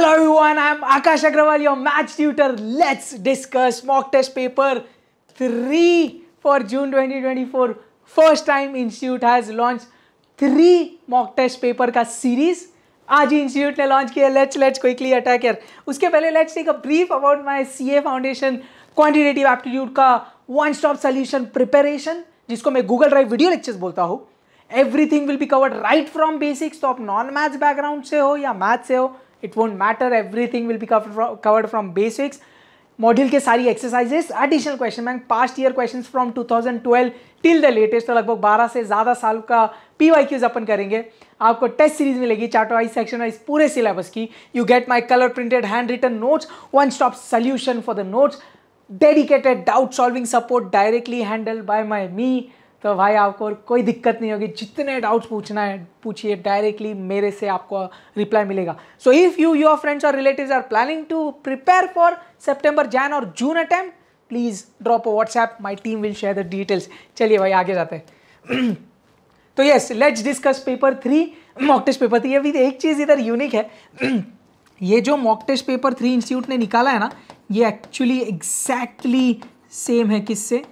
Hello everyone I am Akash Agarwal your maths tutor let's discuss mock test paper three for June 2024. First time institute has launch three mock test paper का series आज institute ने launch किया let's let's quickly attack यार उसके पहले let's take a brief about my CA foundation quantitative aptitude का one stop solution preparation जिसको मैं गूगल ड्राइव वीडियो लेक्चर्स बोलता हूँ everything will be covered right from basics तो आप नॉन मैथ्स बैकग्राउंड से हो या मैथ्स से हो it won't matter everything will be covered from basics module के सारी exercises additional question bank past year questions from 2012 till the latest तो लगभग 12 से ज़्यादा साल का पी वाई क्यूज अपन करेंगे आपको टेस्ट सीरीज मिलेगी चार्ट वाइज सेक्शन वाइज पूरे सिलेबस की you get my colour printed hand written notes one stop solution for the notes dedicated doubt solving support directly handle by my me तो भाई आपको और कोई दिक्कत नहीं होगी जितने डाउट्स पूछना है पूछिए डायरेक्टली मेरे से आपको रिप्लाई मिलेगा so if you your friends और relatives are planning to prepare for September Jan और June attempt please drop a WhatsApp my team will share the details चलिए भाई आगे जाते हैं तो yes let's discuss paper three mock test paper three अभी एक चीज़ इधर यूनिक है ये जो mock test paper three institute ने निकाला है ना ये एक्चुअली एग्जैक्टली सेम है किससे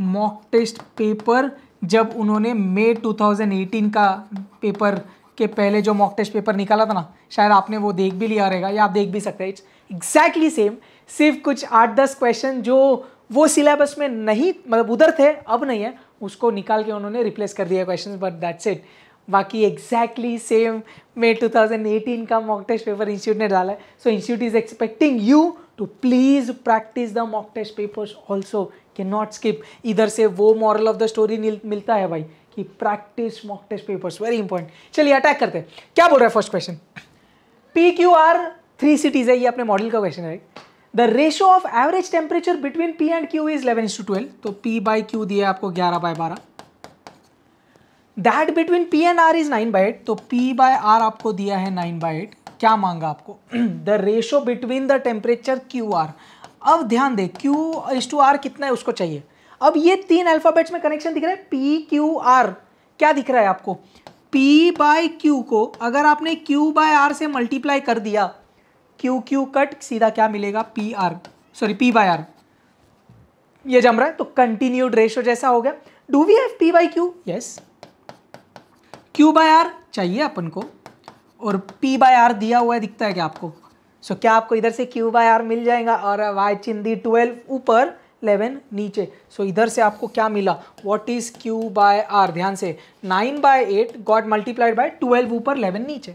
मॉक टेस्ट पेपर जब उन्होंने मई 2018 का पेपर के पहले जो मॉक टेस्ट पेपर निकाला था ना शायद आपने वो देख भी लिया रहेगा या आप देख भी सकते हैं इट्स एग्जैक्टली सेम सिर्फ कुछ आठ दस क्वेश्चन जो वो सिलेबस में नहीं मतलब उधर थे अब नहीं है उसको निकाल के उन्होंने रिप्लेस कर दिया क्वेश्चन बट दैट्स इट बाकी एग्जैक्टली सेम मे 2018 का मॉक टेस्ट पेपर इंस्टीट्यूट ने डाला है so institute is expecting you to please practice the mock test papers also can not skip इधर से वो मॉरल ऑफ द स्टोरी मिलता है भाई कि practice mock test papers very important चलिए अटैक करते हैं क्या बोल रहा है first question P Q R three cities है ये अपने मॉडल का क्वेश्चन है the ratio of average temperature between P and Q is eleven to twelve तो पी बाई क्यू दिया आपको ग्यारह बाय बारह that between P and R is nine by eight तो पी बाय आर आपको दिया है नाइन बाई एट क्या मांगा आपको the ratio between the temperature Q R अब ध्यान दे क्यू एस टू आर कितना है उसको चाहिए अब ये तीन अल्फ़ाबेट्स में कनेक्शन दिख रहा है पी क्यू आर क्या दिख रहा है आपको पी बाय क्यू को अगर आपने क्यू बाय आर से मल्टीप्लाई कर दिया क्यू क्यू कट सीधा क्या मिलेगा P R sorry P by R ये जम रहा है तो कंटिन्यूड रेशो जैसा हो गया do we have P by Q yes Q by R चाहिए अपन को और पी बाय आर दिया हुआ है दिखता है क्या आपको सो so, क्या आपको इधर से क्यू बाय आर मिल जाएगा और वाई चिंदी ट्वेल्व ऊपर इलेवन नीचे सो so, इधर से आपको क्या मिला what is Q by R ध्यान से nine by eight got multiplied by twelve ऊपर इलेवन नीचे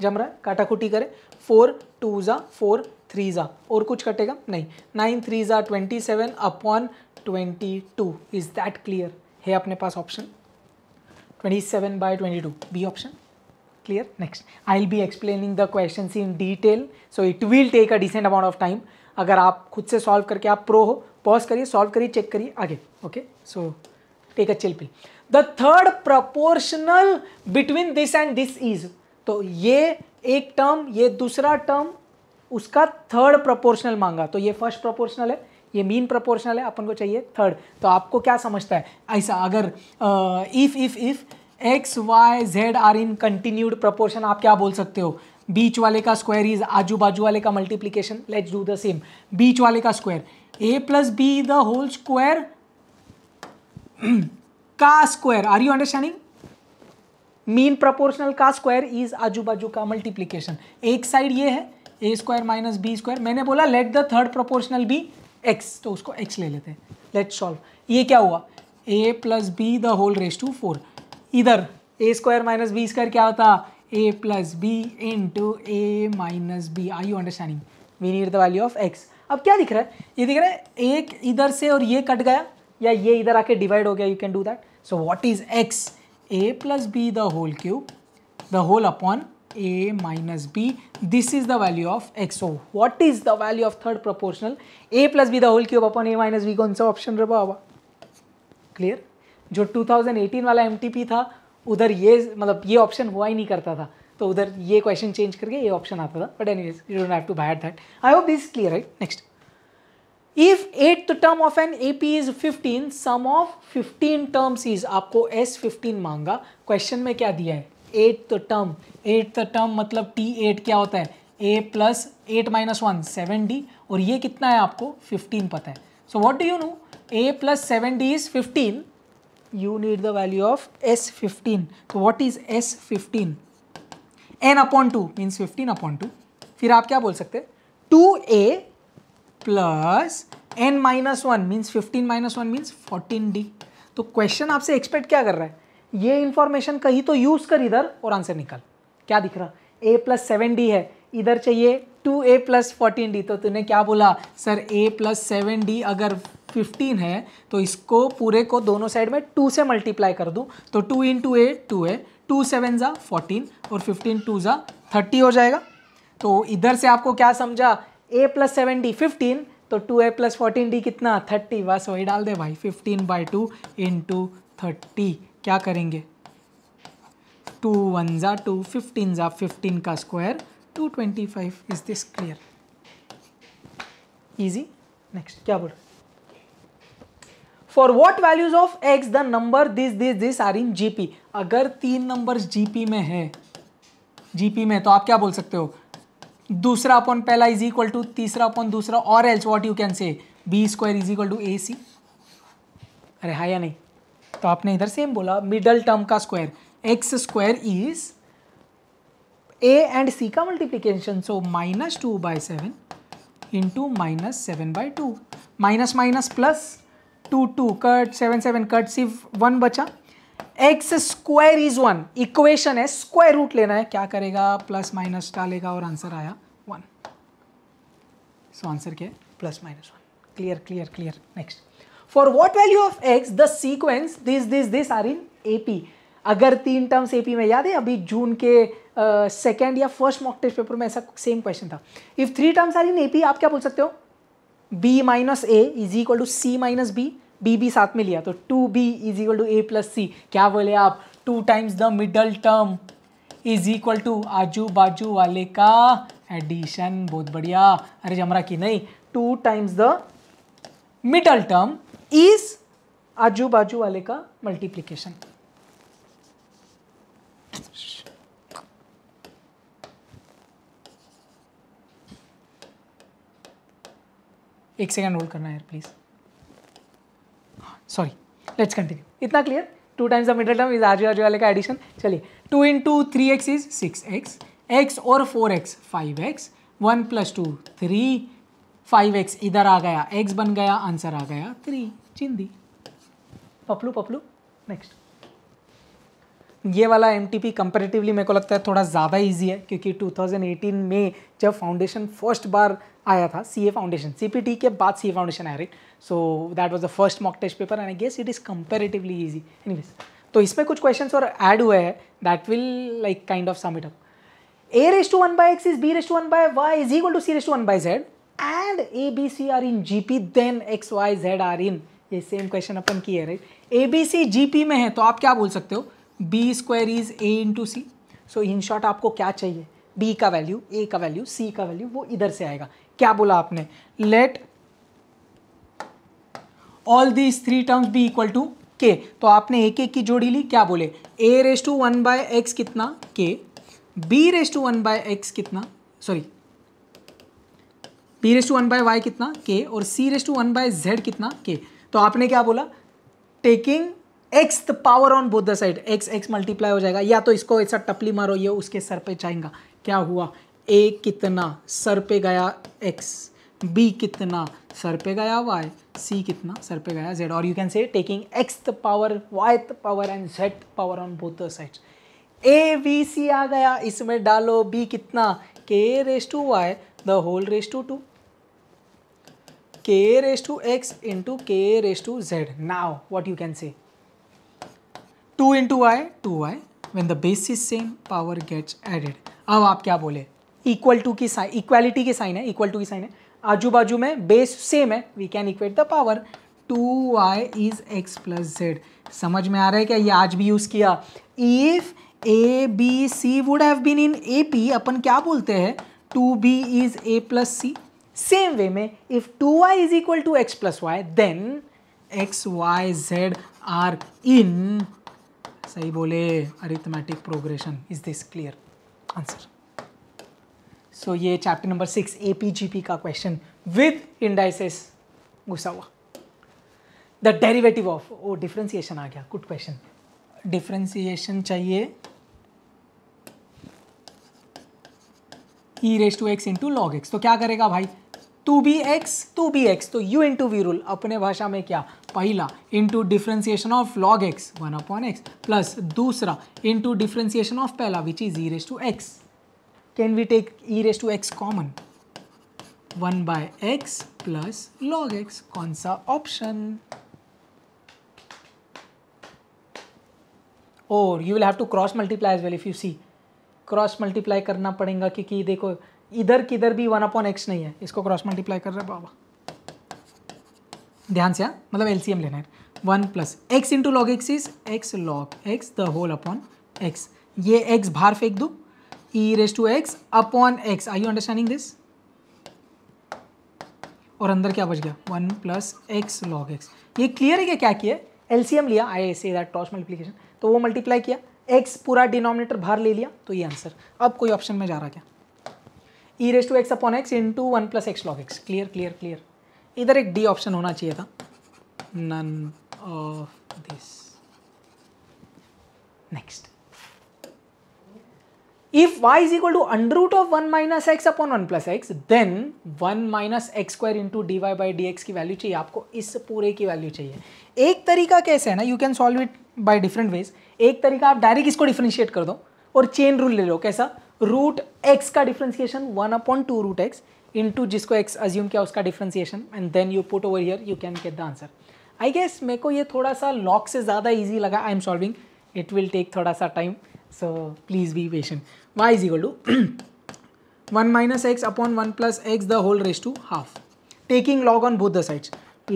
जम रहा है काटाकुटी करें फोर टू ज़ा फोर थ्री ज़ा और कुछ कटेगा नहीं नाइन थ्री ज़ा twenty seven upon twenty two is that clear है अपने पास option twenty seven by twenty two B option clear next i'll be explaining the questions in detail so it will take a decent amount of time अगर आप खुद से solve करके आप pro हो पॉज करिए सॉल्व करिए चेक करिए आगे okay so take a chill pill the third proportional between this and this is तो ये एक टर्म ये दूसरा टर्म उसका थर्ड प्रपोर्शनल मांगा तो ये फर्स्ट प्रपोर्शनल है ये मीन प्रपोर्शनल है अपन को चाहिए थर्ड तो आपको क्या समझता है ऐसा अगर if if if x y z are in continued proportion आप क्या बोल सकते हो बीच वाले का स्क्वायर इज आजू बाजू वाले का multiplication let's do the same बीच वाले का square a plus B the whole square का square are you understanding mean proportional का स्क्वायर इज आजू बाजू का मल्टीप्लीकेशन एक साइड ये है a square minus b square मैंने बोला let the third proportional b x तो उसको एक्स ले लेते हैं लेट सॉल्व ये क्या हुआ a plus B the whole raise to four इधर a square minus b square क्या होता a plus b into a minus b I you understanding we need the value of x अब क्या दिख रहा है ये दिख रहा है एक इधर से और ये कट गया या ये इधर आके डिवाइड हो गया you can do that so what is x a plus B the whole cube the whole upon a minus b this is the value of x so what is the value of third proportional a plus B the whole cube upon a minus b कौन सा option रहा clear जो 2018 वाला M था उधर ये मतलब ये ऑप्शन हुआ ही नहीं करता था तो उधर ये क्वेश्चन चेंज करके ये ऑप्शन आता था but anyways you don't have to buy that I hope this clear right next if the term of an A P is fifteen sum of fifteen terms is आपको S fifteen मांगा question में क्या दिया है eighth term eighth term मतलब T eight क्या होता है a plus eight minus one seven d और ये कितना है आपको फिफ्टीन पता है so what do you know a plus seven d is fifteen you need the value of S15. So what is S15? N upon 2 means 15 upon 2. फिर आप क्या बोल सकते two 2A plus n minus one means fifteen minus one means fourteen d तो question आपसे expect क्या कर रहा है ये इन्फॉर्मेशन कहीं तो यूज़ कर इधर और आंसर निकल क्या दिख रहा ए प्लस सेवन डी है इधर चाहिए two a plus fourteen d तो तूने क्या बोला sir a plus seven d अगर फिफ्टीन है तो इसको पूरे को दोनों साइड में टू से मल्टीप्लाई कर दूँ तो two into a two a two seven ज़ा फोर्टीन और फिफ्टीन टू ज़ा थर्टी हो जाएगा तो इधर से आपको क्या समझा a plus seven d fifteen तो two a plus fourteen d कितना थर्टी बस वही डाल दे भाई fifteen by two into thirty क्या करेंगे टू वन ज़ा टू फिफ्टीन ज़ा फिफ्टीन का square two twenty five is this clear easy next क्या बोल रहे for what values of x the number this this this are in GP अगर तीन नंबर जीपी में है जीपी में तो आप क्या बोल सकते हो दूसरा अपॉन पहला इज इक्वल टू तीसरा अपॉन दूसरा और else what you can say b square is equal to a c अरे हाँ या नहीं तो आपने इधर सेम बोला मिडल टर्म का square x square is a and c का multiplication so minus two by seven into minus seven by two minus minus plus two two cut seven seven cut सिर्फ वन बचा x square is one equation है square root लेना है क्या करेगा plus minus डालेगा और आंसर आया वन सो आंसर क्या है plus minus one clear clear clear next for what value of x the sequence this this this are in a अगर तीन टर्म्स एपी में याद है अभी जून के सेकेंड uh, या फर्स्ट मॉक टेस्ट पेपर में ऐसा सेम क्वेश्चन था if three terms are in AP आप क्या बोल सकते हो b minus a is equal to c minus b B b साथ में लिया तो two b is equal to a plus c क्या बोले आप two times the middle term is equal to आजू बाजू वाले का एडिशन बहुत बढ़िया अरे जमरा की नहीं two times the middle term is आजू बाजू वाले का मल्टीप्लीकेशन एक सेकेंड होल्ड करना है प्लीज़ सॉरी लेट्स कंटिन्यू इतना clear two times the middle term is आज आज वाले का एडिशन चलिए two into three x is six x x और four x five x one plus two three five x इधर आ गया एक्स बन गया आंसर आ गया थ्री चिंदी पपलू पपलू नेक्स्ट ये वाला एम टी पी कंपेरेटिवली मेरे को लगता है थोड़ा ज़्यादा ईजी है क्योंकि 2018 में जब फाउंडेशन फर्स्ट बार आया था C A foundation C P T के बाद सी ए फाउंडेशन आया right so that was the first mock test paper and I guess it is comparatively easy anyways तो इसमें कुछ क्वेश्चन और एड हुए हैं that will like kind of sum it up a raise to one 1 x is b raise to one by y is equal to c raise to one 1 Z and a B c are in G P then x y z are in ये same question अपन की है right a B c G P में है तो आप क्या बोल सकते हो b square is a into c so in short आपको क्या चाहिए बी का वैल्यू ए का वैल्यू सी का वैल्यू वो इधर से आएगा क्या बोला आपने let all these three terms be equal to k तो आपने एक एक की जोड़ी ली क्या बोले a raise to one by x कितना k b raise to one by x कितना sorry b raise to one by y कितना के और c raise to one by z कितना के तो आपने क्या बोला taking x the power on both the side x x multiply हो जाएगा या तो इसको ऐसा टपली मारो ये उसके सर पे जाएगा क्या हुआ ए कितना सर पे गया एक्स बी कितना सर पे गया वाई सी कितना सर पे गया जेड और you can say taking x the power y power and z power on both sides a B c आ गया इसमें डालो बी कितना k raise to y the whole raise to two k raised to x into k raised to z. Now, you can say two into y two y when the base is same power gets added अब आप क्या बोले equal to की sign equality की sign है equal to की sign है आजू बाजू में बेस सेम है we can equate the power two y is x plus z समझ में आ रहा है क्या ये आज भी यूज़ किया if a B c would have been in A P अपन क्या बोलते हैं two b is a plus c same way में if two y is equal to x plus y then x y z are in सही बोले arithmetic progression is this clear answer so ये chapter number six A P G P का question with indices घुसा हुआ the derivative of oh differentiation आ गया good question differentiation चाहिए e raise to x into log x तो क्या करेगा भाई two b x two b x तो यू इंटू वी रूल अपने भाषा में क्या पहला into differentiation of log x one upon x plus दूसरा इंटू डिफ्रेंसिएशन ऑफ पहला which is e raise to x can we take e raised to x common? 1 by x plus log x. कौन सा option? और you will have to cross multiply as well if you see cross multiply करना पड़ेगा क्योंकि देखो इधर किधर भी वन अपॉन एक्स नहीं है इसको क्रॉस मल्टीप्लाई कर रहे हैं बाबा ध्यान से हाँ मतलब एलसीएम लेना है one plus x into log x is x log x the whole upon x ये एक्स बाहर फेंक दो e raised to x upon x I you understanding this और अंदर क्या बच गया one plus x log x ये क्लियर है कि क्या किया एल सी एम लिया I a that toss multiplication तो वो मल्टीप्लाई किया एक्स पूरा डिनोमिनेटर बाहर ले लिया तो ये आंसर अब कोई ऑप्शन में जा रहा क्या e raise to x upon x into one plus x log x clear clear clear इधर एक डी ऑप्शन होना चाहिए था none of this next if y is equal to under root of 1 minus x upon 1 plus x, then 1 minus x square into dy by dx की value चाहिए आपको इस पूरे की वैल्यू चाहिए एक तरीका कैसे है ना you can solve it by different ways एक तरीका आप डायरेक्ट इसको डिफ्रेंशिएट कर दो और चेन रूल ले लो कैसा रूट एक्स का differentiation one upon two root x into जिसको एक्स अज्यूम किया उसका differentiation and then you put over here you can get the answer I guess मेरे को ये थोड़ा सा लॉक से ज़्यादा ईजी लगा I am solving it will take थोड़ा सा time So please be patient. y is equal to 1 minus x upon 1 plus x the whole raised to half. Taking log on both the sides.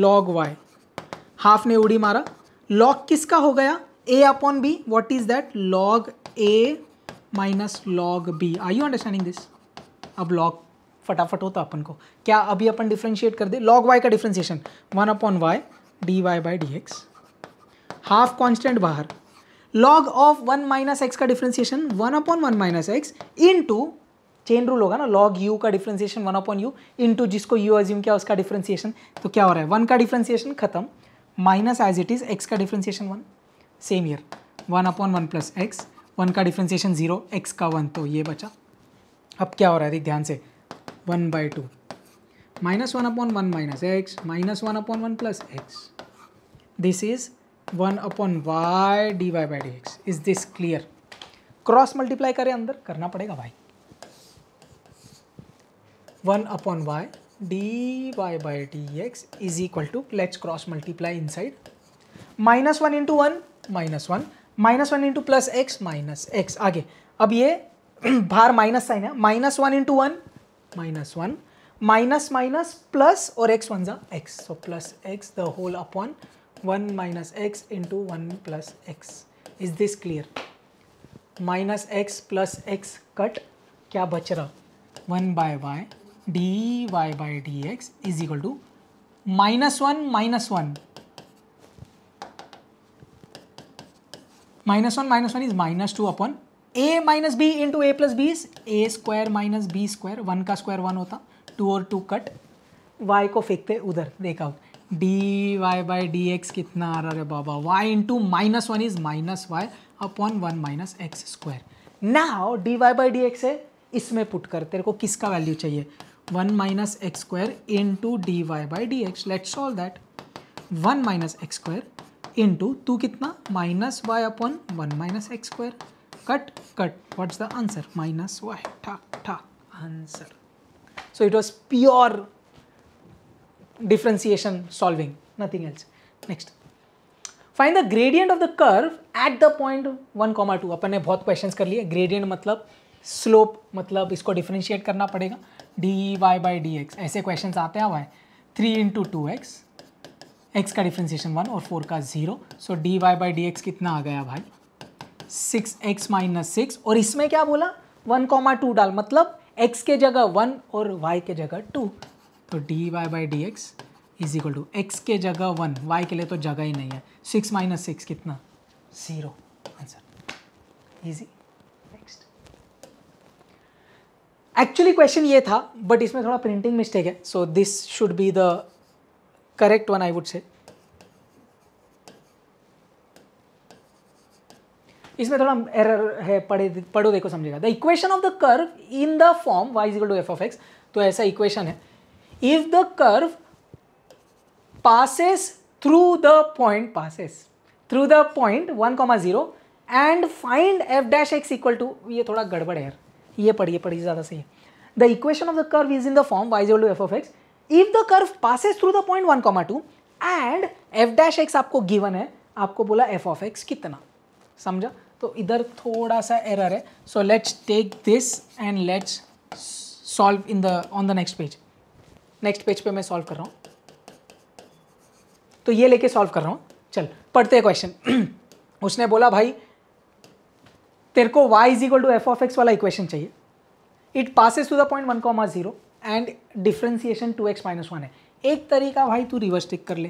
Log y. Half ने उड़ी मारा log किसका ho gaya a upon b what is that log a minus log b are you understanding this अब log फटाफट होता अपन को क्या अभी अपन डिफ्रेंशिएट कर दे लॉग वाई का differentiation one upon y d y by d x half constant बाहर log of one minus x का differentiation one upon one minus x into chain rule होगा ना लॉग यू का differentiation one upon u into जिसको u assume किया उसका differentiation तो क्या हो रहा है वन का डिफ्रेंसिएशन खत्म minus as it is x का differentiation one same here one upon one plus x one का डिफ्रेंसिएशन जीरो एक्स का वन तो ये बचा अब क्या हो रहा है देख ध्यान से one by two minus one upon one minus x minus one upon one plus x this is one upon y d y by d x is this clear cross multiply करें अंदर करना पड़ेगा y one upon y d y by d x is equal to let's cross multiply inside minus one into one minus one minus one into plus x minus x आगे अब ये बाहर minus sign है minus one into one minus one minus minus plus और x one जा x so plus x the whole upon one minus x into one plus x is this clear minus x plus x cut क्या बच रहा one by by d y by d x is equal to minus one minus one minus one minus one is minus two upon a minus b into A plus b is a square minus b square one का square one होता two और two cut y को फेंकते उधर देखा d y by d x कितना आ रहा है बाबा y into minus one is minus y upon one minus x square हो d y by d x है इसमें पुट कर तेरे को किसका वैल्यू चाहिए one minus x square into d y by d x let solve that one minus x square into two कितना minus y upon one minus x square cut cut what's the answer minus y ठा ठा answer so it was pure differentiation solving, nothing else. Next. Find the gradient of the curve at the point one comma two अपन ने बहुत question कर लिए gradient मतलब slope मतलब इसको डिफ्रेंशिएट करना पड़ेगा d y by d x ऐसे क्वेश्चन आते हैं y three into two x x का डिफ्रेंशिएशन वन और फोर का zero so d y by d x कितना आ गया भाई सिक्स एक्स माइनस सिक्स और इसमें क्या बोला वन कॉमा टू डाल मतलब एक्स के जगह वन और वाई के जगह टू तो d y by d x is equal to x के जगह वन वाई के लिए तो जगह ही नहीं है सिक्स माइनस सिक्स कितना zero answer easy next actually question ये था बट इसमें थोड़ा प्रिंटिंग मिस्टेक है so this should be the correct one I would say इसमें थोड़ा एरर है पढ़े पढ़ो देखो समझेगा the equation of the curve in the form y is equal to f of x तो ऐसा इक्वेशन है if the curve passes through the point passes through the point one comma zero and find f dash x equal to ये थोड़ा गड़बड़ है यार ये पढ़िए पढ़िए ज्यादा सही है the equation of the curve is in the form y wise f of x if the curve passes through the point one comma two and f dash x आपको गिवन है आपको बोला एफ ऑफ एक्स कितना समझा तो इधर थोड़ा सा एरर है so let's take this and let's solve in the on the next page next page पे मैं सॉल्व कर रहा हूँ तो ये लेके सॉल्व कर रहा हूँ चल पढ़ते हैं क्वेश्चन उसने बोला भाई तेरे को y is equal to f of x वाला इक्वेशन चाहिए it passes to the point one comma zero and differentiation two x minus one है एक तरीका भाई तू रिवर्स टिक कर ले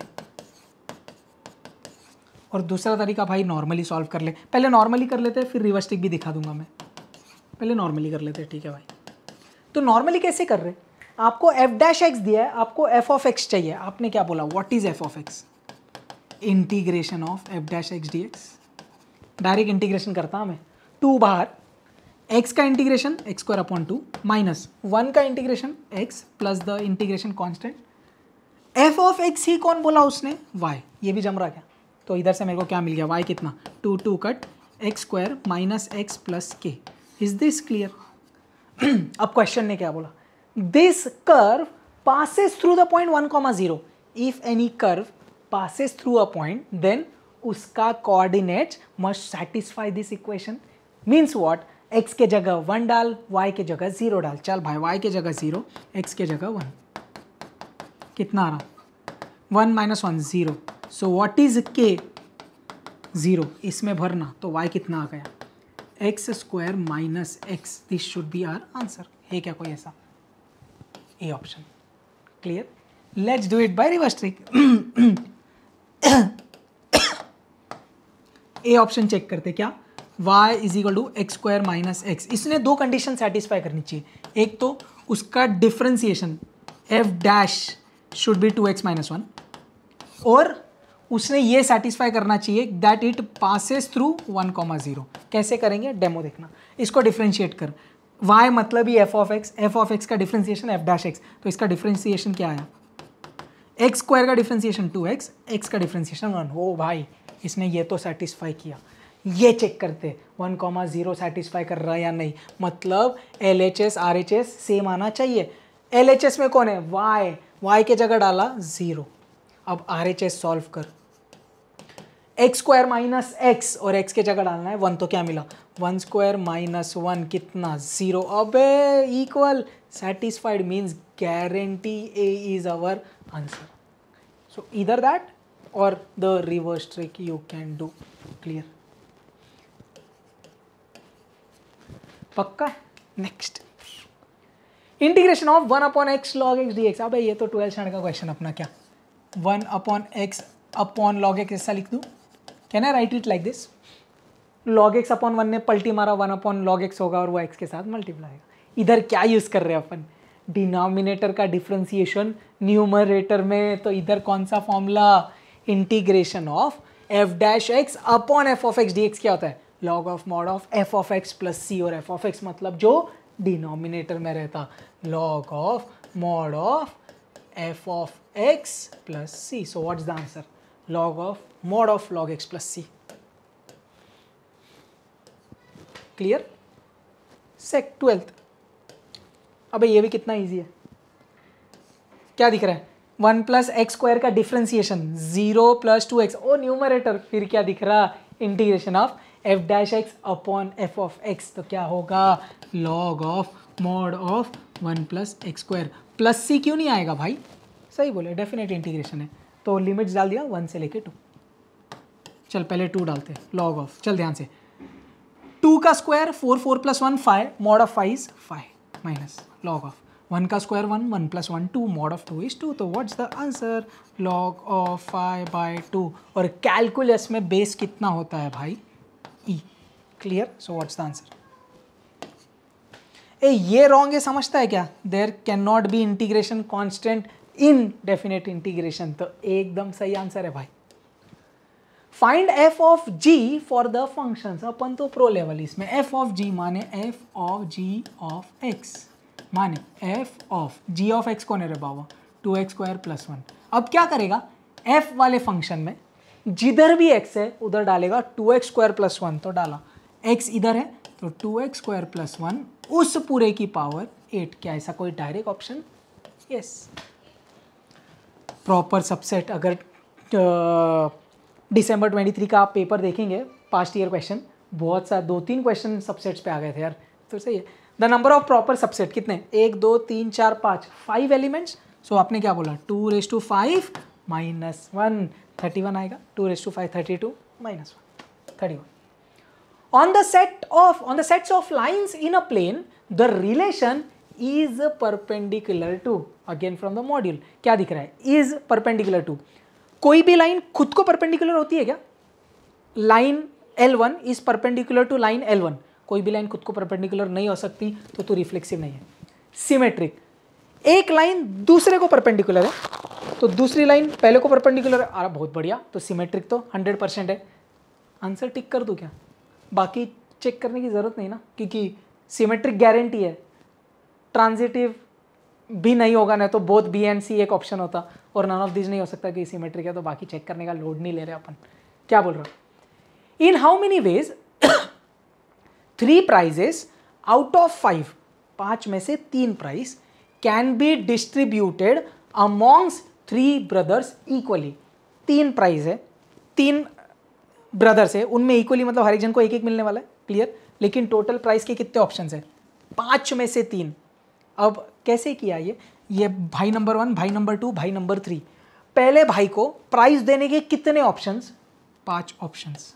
और दूसरा तरीका भाई नॉर्मली सॉल्व कर ले पहले नॉर्मली कर लेते हैं फिर रिवर्स टिक भी दिखा दूंगा मैं पहले नॉर्मली कर लेते हैं ठीक है भाई तो नॉर्मली कैसे कर रहे आपको एफ डैश एक्स दिया है आपको एफ ऑफ एक्स चाहिए आपने क्या बोला what is f of x integration of f dash x d x direct integration करता हूँ मैं टू बाहर एक्स का integration x square upon two minus one का integration x plus the integration constant f of x ही कौन बोला उसने वाई ये भी जम रहा क्या तो इधर से मेरे को क्या मिल गया वाई कितना two two cut x square minus x plus k is this clear अब क्वेश्चन ने क्या बोला this curve passes through the point 1 comma 0 if any curve passes through a point then uska coordinate must satisfy this equation means what x ke jagah 1 dal y ke jagah 0 dal chal bhai y ke jagah 0 x ke jagah 1 kitna आ 1 minus 1 0 so what is k 0 isme bharna to y kitna aa gaya x square minus x this should be our answer hai kya koi aisa A option clear let's do it by reverse trick A option check करते क्या y is equal to x square minus x इसने दो condition satisfy करनी चाहिए एक तो उसका differentiation f dash should be two x minus one और उसने ये सेटिस्फाई करना चाहिए that it passes through one comma zero कैसे करेंगे डेमो देखना इसको डिफ्रेंशिएट कर वाई मतलब ही f of x F of x का डिफ्रेंसिएशन एफ डैश एक्स तो इसका डिफ्रेंसिएशन क्या आया एक्स स्क्वायर का डिफ्रेंसिएशन टू एक्स एक्स का डिफ्रेंसिएशन वन हो भाई इसने ये तो सेटिस्फाई किया ये चेक करते वन कॉमा जीरो सेटिस्फाई कर रहा है या नहीं मतलब L H S R H S same आना चाहिए एल एच एस में कौन है वाई वाई के जगह डाला ज़ीरो अब आर एच एस सॉल्व कर एक्स स्क्वायर माइनस एक्स और एक्स के जगह डालना है वन तो क्या मिला वन स्क्वायर माइनस वन कितना ज़ीरो अब equal satisfied means guarantee A is our answer so इधर दैट और the reverse trick you can do clear पक्का next integration of one upon x log x d x अब ये तो twelfth standard का question अपना क्या one upon x upon log x ऐसा लिख दूँ can I write it like this log x upon one ने पल्टी मारा वन अपॉन लॉग एक्स होगा और वो एक्स के साथ मल्टीप्लाई होगा इधर क्या यूज़ कर रहे हैं अपन डिनोमिनेटर का डिफ्रेंसिएशन न्यूमरेटर में तो इधर कौन सा formula integration of f dash x upon f of x d x क्या होता है log of mod of f of x plus c और एफ ऑफ एक्स मतलब जो डिनोमिनेटर में रहता log of mod of f of x plus c so what's the answer log of mod of log x plus c. Clear sec twelfth अबे ये भी कितना easy है क्या दिख रहा है वन प्लस एक्स स्क्वायर का differentiation zero plus two x ओ न्यूमरेटर फिर क्या दिख रहा integration of f dash x upon f of x तो क्या होगा log of mod of one plus x square plus c क्यों नहीं आएगा भाई सही बोले डेफिनेट इंटीग्रेशन है तो लिमिट्स डाल दिया वन से लेके टू चल पहले टू डालते हैं लॉग ऑफ चल ध्यान से टू का square four four plus one five mod of five is five minus log of one का square one one plus one two mod of two is two तो what's the answer log of five by two और calculus में base कितना होता है भाई e clear so what's the answer A ये wrong है समझता है क्या there can not be integration constant in definite integration तो एकदम सही आंसर है भाई find f of g for the function अपन तो प्रो लेवल इसमें एफ ऑफ जी माने f of g of x माने f of g of x कौन है रे बाबा two x square plus one अब क्या करेगा एफ वाले फंक्शन में जिधर भी एक्स है उधर डालेगा two x square plus one तो डाला एक्स इधर है तो two x square plus one उस पूरे की पावर एट क्या ऐसा कोई direct option yes yes. Proper subset अगर डिसम्बर ट्वेंटी थ्री का आप पेपर देखेंगे पास्ट ईयर क्वेश्चन बहुत सारे दो तीन क्वेश्चन सबसेट्स पे आ गए थे यार तो सही है the number of proper subset कितने एक दो तीन चार पाँच फाइव एलिमेंट्स सो आपने क्या बोला two raise two five minus one thirty one आएगा two raise two five thirty two minus one thirty one on the set of on the sets of lines in a plane the relation is perpendicular to again from the module क्या दिख रहा है is perpendicular to कोई भी line खुद को perpendicular होती है क्या line L one is perpendicular to line L one कोई भी लाइन खुद को परपेंडिकुलर नहीं हो सकती तो तू रिफ्लेक्सिव नहीं है सिमेट्रिक एक लाइन दूसरे को परपेंडिकुलर है तो दूसरी लाइन पहले को परपेंडिकुलर है अरे बहुत बढ़िया तो सिमेट्रिक तो हंड्रेड परसेंट है आंसर टिक कर दो क्या बाकी चेक करने की ज़रूरत नहीं ना क्योंकि सिमेट्रिक गारंटी है ट्रांजिटिव भी नहीं होगा ना तो बोथ बी एंड सी एक ऑप्शन होता और नन ऑफ दीज नहीं हो सकता कि सीमेट्रिक है तो बाकी चेक करने का लोड नहीं ले रहे अपन क्या बोल रहे हो in how many ways three prizes out of five पांच में से तीन prize can be distributed amongst three brothers equally तीन प्राइज है तीन ब्रदर्स है उनमें इक्वली मतलब हर एक जन को एक एक मिलने वाला है क्लियर लेकिन टोटल प्राइस के कितने ऑप्शन है पांच में से तीन अब कैसे किया ये ये भाई नंबर वन भाई नंबर टू भाई नंबर थ्री पहले भाई को प्राइस देने के कितने ऑप्शंस पांच ऑप्शंस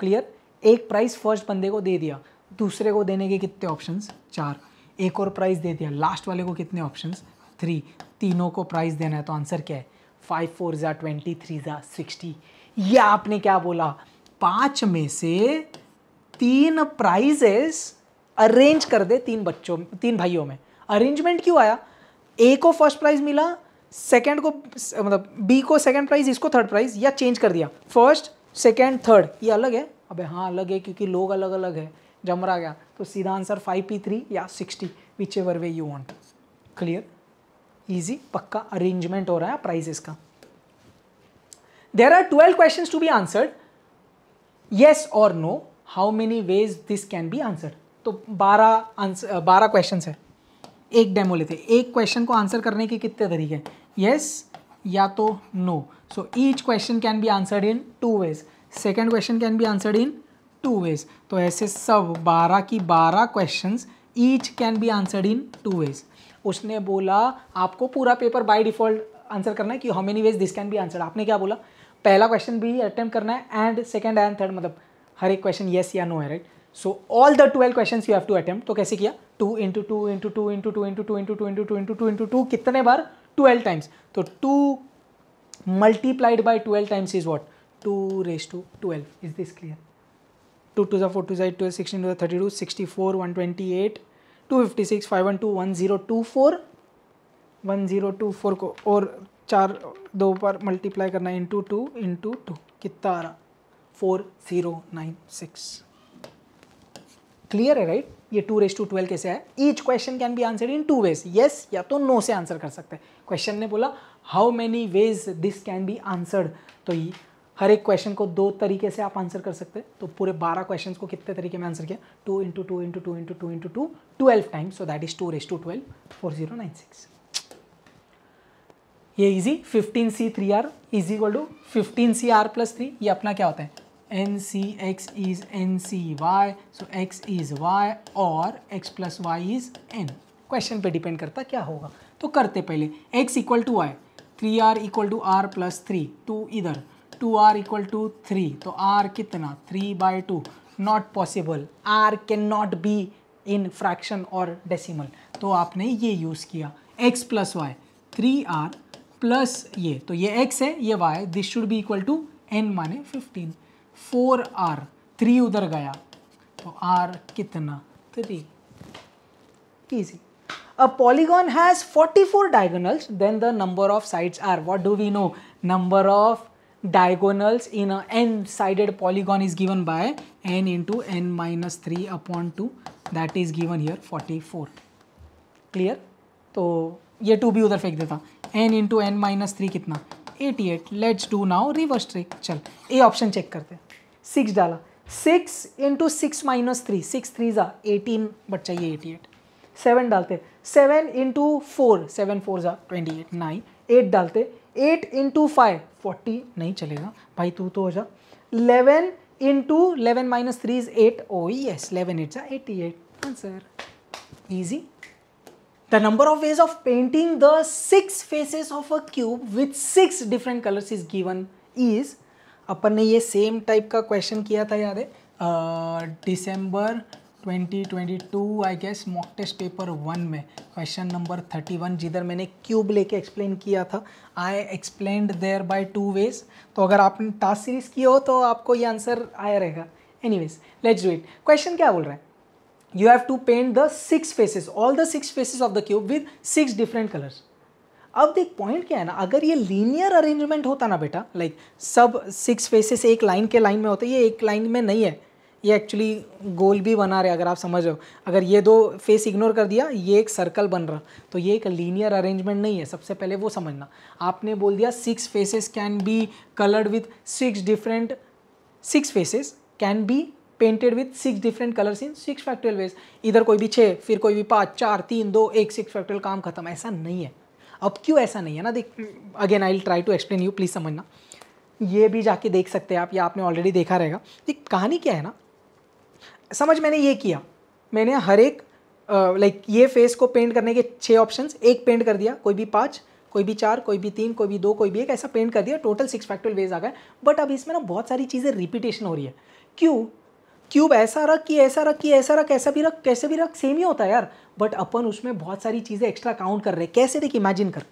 क्लियर एक प्राइस फर्स्ट बंदे को दे दिया दूसरे को देने के कितने ऑप्शंस चार एक और प्राइस दे दिया लास्ट वाले को कितने ऑप्शंस थ्री तीनों को प्राइस देना है तो आंसर क्या है फाइव फोर ज़ा ट्वेंटी थ्री ज़ा सिक्सटी यह आपने क्या बोला पाँच में से तीन प्राइजेस अरेंज कर दे तीन बच्चों तीन भाइयों में अरेंजमेंट क्यों आया ए को फर्स्ट प्राइज मिला सेकेंड को मतलब बी को सेकेंड प्राइज इसको थर्ड प्राइज या चेंज कर दिया फर्स्ट सेकेंड थर्ड ये अलग है अबे हाँ अलग है क्योंकि लोग अलग अलग है जमरा गया तो सीधा आंसर फाइव पी थ्री या sixty whichever way you want clear easy पक्का अरेंजमेंट हो रहा है प्राइजेस का there are twelve question to be answered yes और no how many ways this can be answered तो बारह आंसर बारह क्वेश्चन है एक डेमो लेते हैं एक क्वेश्चन को आंसर करने के कितने तरीके हैं यस या तो no so each question can be answered in two ways second question can be answered in two ways तो ऐसे सब बारह की बारह question each can be answered in two ways उसने बोला आपको पूरा पेपर बाय डिफॉल्ट आंसर करना है कि how many ways this can be answered आपने क्या बोला पहला क्वेश्चन भी अटेम्प्ट करना है एंड सेकेंड एंड थर्ड मतलब हर एक क्वेश्चन येस या नो है right right? So all the twelve question you have to attempt तो कैसे किया two into two into two into two into two into two into two into two into two कितने बार twelve times तो two multiplied by twelve times is what two raise two twelve is this clear two two जो four two ज़ा twelve sixteen two thirty to sixty four one twenty eight two fifty six five one two one zero two four one zero two four को और चार दो पर multiply करना into two into two कितना आ रहा four zero nine six clear है राइट ये टू रेस टू ट्वेल्व कैसे है each question can be answer in two ways yes या तो नो से आंसर कर सकते हैं क्वेश्चन ने बोला how many ways this can be answered तो हर एक क्वेश्चन को दो तरीके से आप आंसर कर सकते हैं तो पूरे बारह क्वेश्चन को कितने तरीके में आंसर किया two into two into two into two into two twelve times so that is two raise two twelve four zero nine six ये easy fifteen C three R is equal to fifteen C R plus three ये अपना क्या होता है n C x is n C y so x is y और x plus y is n question पे depend करता क्या होगा तो करते पहले x equal to y three R equal to R plus three two इधर two R equal to three तो आर कितना three by two not possible R can not be in fraction और डेसिमल तो आपने ये यूज़ किया x plus y three R plus ये तो ये x है ये y this should be equal to n माने फिफ्टीन फोर आर थ्री उधर गया तो आर कितना three easy a polygon has forty four diagonals then the number of sides are what do we know number of diagonals in n sided polygon is given by n into n minus three upon two that is given here four clear तो ये two भी उधर फेंक देता n into n minus three कितना eighty eight let's do now reverse trick चल A option check करते हैं सिक्स डाला six into six minus three six three ज़ा एटीन बट चाहिए एटी एट सेवन डालते seven into four seven four ज़ा ट्वेंटी एट नाइन एट डालते एट इंटू फाइव फोर्टी नहीं चलेगा भाई तू तो हो जा eleven into eleven minus three is eight oh yes eleven eight ज़ा eighty eight answer easy the number of ways of painting the six faces of a cube with six different colours is given is अपन ने ये same type का question किया था याद है twenty 2022 I guess mock test paper one में question number 31 जिधर मैंने क्यूब लेके एक्सप्लेन किया था I explain there by two ways तो अगर आपने टास्क सीरीज की हो तो आपको ये आंसर आया रहेगा any ways let's do it question क्या बोल रहा है you have to paint the six faces all the six faces of the cube with six different colours अब देख पॉइंट क्या है ना अगर ये लीनियर अरेंजमेंट होता ना बेटा लाइक सब सिक्स फेसेस एक लाइन के लाइन में होते ये एक लाइन में नहीं है ये एक्चुअली गोल भी बना रहे अगर आप समझ रहे हो अगर ये दो फेस इग्नोर कर दिया ये एक सर्कल बन रहा तो ये एक लीनियर अरेंजमेंट नहीं है सबसे पहले वो समझना आपने बोल दिया six faces can be coloured with six different six faces can be painted with six different colours in six factorial ways इधर कोई भी छः फिर कोई भी पाँच चार तीन दो एक सिक्स फैक्टोरियल काम खत्म ऐसा नहीं है अब क्यों ऐसा नहीं है ना देख again I will try to explain you please समझना ये भी जाके देख सकते हैं आप या आपने ऑलरेडी देखा रहेगा देख कहानी क्या है ना समझ मैंने ये किया मैंने हर एक लाइक uh, like, ये फेस को पेंट करने के छः ऑप्शन एक पेंट कर दिया कोई भी पाँच कोई भी चार कोई भी तीन कोई भी दो कोई भी एक ऐसा पेंट कर दिया टोटल सिक्स फैक्टोरियल वेज आ गए बट अब इसमें ना बहुत सारी चीज़ें रिपीटेशन हो रही है क्यों क्यूब ऐसा रख कि ऐसा रख कि ऐसा रख ऐसा भी रख कैसे भी रख सेम ही होता है यार बट अपन उसमें बहुत सारी चीज़ें एक्स्ट्रा काउंट कर रहे हैं कैसे देख इमेजिन कर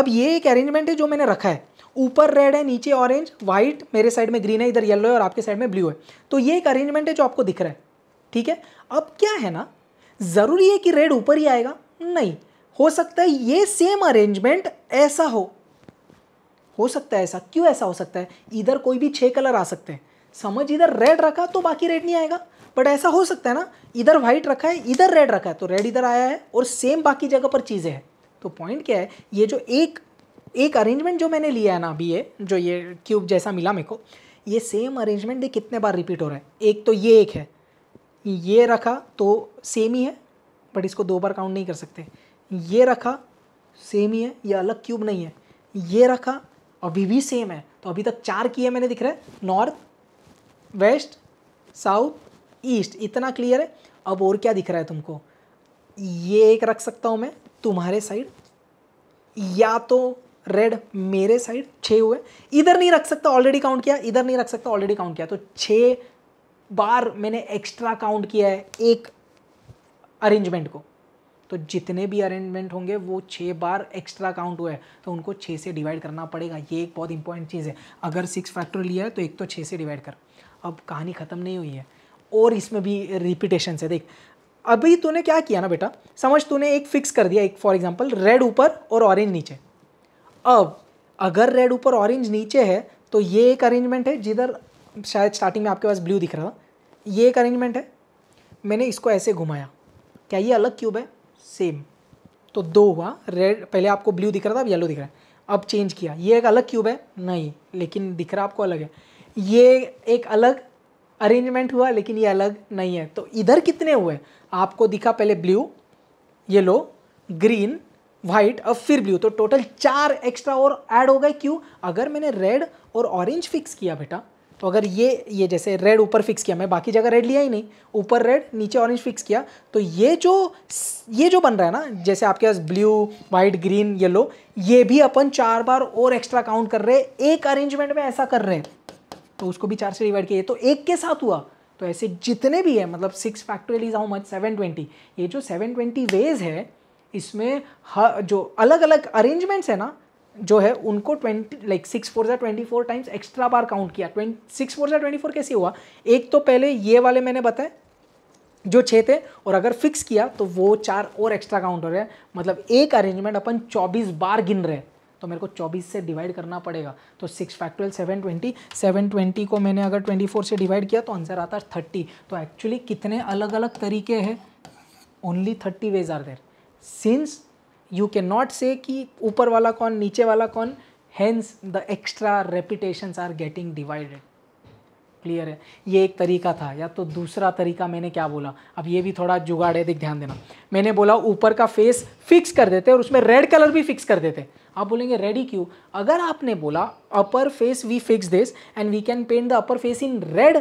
अब ये एक अरेंजमेंट है जो मैंने रखा है ऊपर रेड है नीचे ऑरेंज वाइट मेरे साइड में ग्रीन है इधर येलो है और आपके साइड में ब्लू है तो ये एक अरेंजमेंट है जो आपको दिख रहा है ठीक है अब क्या है ना ज़रूरी है कि रेड ऊपर ही आएगा नहीं हो सकता है ये सेम अरेंजमेंट ऐसा हो हो सकता है ऐसा क्यों ऐसा हो सकता है इधर कोई भी छः कलर आ सकते हैं समझ इधर रेड रखा तो बाकी रेड नहीं आएगा बट ऐसा हो सकता है ना इधर वाइट रखा है इधर रेड रखा है तो रेड इधर आया है और सेम बाकी जगह पर चीज़ें हैं तो पॉइंट क्या है ये जो एक एक अरेंजमेंट जो मैंने लिया है ना अभी ये जो ये क्यूब जैसा मिला मेरे को ये सेम अरेंजमेंट ये कितने बार रिपीट हो रहा है एक तो ये एक है ये रखा तो सेम ही है बट इसको दो बार काउंट नहीं कर सकते ये रखा सेम ही है ये अलग क्यूब नहीं है ये रखा अभी भी सेम है तो अभी तक चार किए मैंने दिख रहा है नॉर्थ वेस्ट साउथ ईस्ट इतना क्लियर है अब और क्या दिख रहा है तुमको ये एक रख सकता हूँ मैं तुम्हारे साइड या तो रेड मेरे साइड छः हुए इधर नहीं रख सकता ऑलरेडी काउंट किया इधर नहीं रख सकता ऑलरेडी काउंट किया तो छः बार मैंने एक्स्ट्रा काउंट किया है एक अरेंजमेंट को तो जितने भी अरेंजमेंट होंगे वो छः बार एक्स्ट्रा काउंट हुए तो उनको छः से डिवाइड करना पड़ेगा ये एक बहुत इंपॉर्टेंट चीज़ है अगर सिक्स फैक्टर लिया है तो एक तो छः से डिवाइड कर अब कहानी ख़त्म नहीं हुई है और इसमें भी रिपीटेशन है देख अभी तूने क्या किया ना बेटा समझ तूने एक फिक्स कर दिया एक फॉर एग्जाम्पल रेड ऊपर और ऑरेंज नीचे अब अगर रेड ऊपर ऑरेंज नीचे है तो ये एक अरेंजमेंट है जिधर शायद स्टार्टिंग में आपके पास ब्लू दिख रहा था ये एक अरेंजमेंट है मैंने इसको ऐसे घुमाया क्या ये अलग क्यूब है सेम तो दो हुआ रेड पहले आपको ब्लू दिख रहा था अब येलो दिख रहा है अब चेंज किया ये एक अलग क्यूब है नहीं लेकिन दिख रहा आपको अलग है ये एक अलग अरेंजमेंट हुआ लेकिन ये अलग नहीं है तो इधर कितने हुए आपको दिखा पहले ब्लू येलो ग्रीन वाइट और फिर ब्लू तो टोटल चार एक्स्ट्रा और ऐड हो गए क्यों अगर मैंने रेड और ऑरेंज फिक्स किया बेटा तो अगर ये ये जैसे रेड ऊपर फिक्स किया मैं बाकी जगह रेड लिया ही नहीं ऊपर रेड नीचे ऑरेंज फिक्स किया तो ये जो ये जो बन रहा है ना जैसे आपके पास ब्लू वाइट ग्रीन येलो ये भी अपन चार बार और एक्स्ट्रा काउंट कर रहे हैं एक अरेंजमेंट में ऐसा कर रहे हैं तो उसको भी चार से डिवाइड किया तो एक के साथ हुआ तो ऐसे जितने भी है मतलब six factorial is how much seven twenty ये जो सेवन ट्वेंटी वेज है इसमें हर जो अलग अलग अरेंजमेंट्स है ना जो है उनको ट्वेंटी लाइक सिक्स फोर ज़ा ट्वेंटी फोर टाइम्स एक्स्ट्रा बार काउंट किया ट्वेंटी सिक्स फोर ज़ा ट्वेंटी फोर कैसे हुआ एक तो पहले ये वाले मैंने बताए जो छः थे और अगर फिक्स किया तो वो चार और एक्स्ट्रा काउंट हो रहे हैं मतलब एक अरेंजमेंट अपन चौबीस बार गिन रहे हैं तो मेरे को 24 से डिवाइड करना पड़ेगा तो six factorial seven twenty seven twenty को मैंने अगर 24 से डिवाइड किया तो आंसर आता है थर्टी तो एक्चुअली कितने अलग अलग तरीके हैं only thirty ways are there since you can not say कि ऊपर वाला कौन नीचे वाला कौन hence the extra repetitions are getting divided clear है ये एक तरीका था या तो दूसरा तरीका मैंने क्या बोला अब ये भी थोड़ा जुगाड़ है देख ध्यान देना मैंने बोला ऊपर का फेस फिक्स कर देते और उसमें रेड कलर भी फिक्स कर देते आप बोलेंगे रेडी क्यों अगर आपने बोला upper face we fix this and we can paint the upper face in red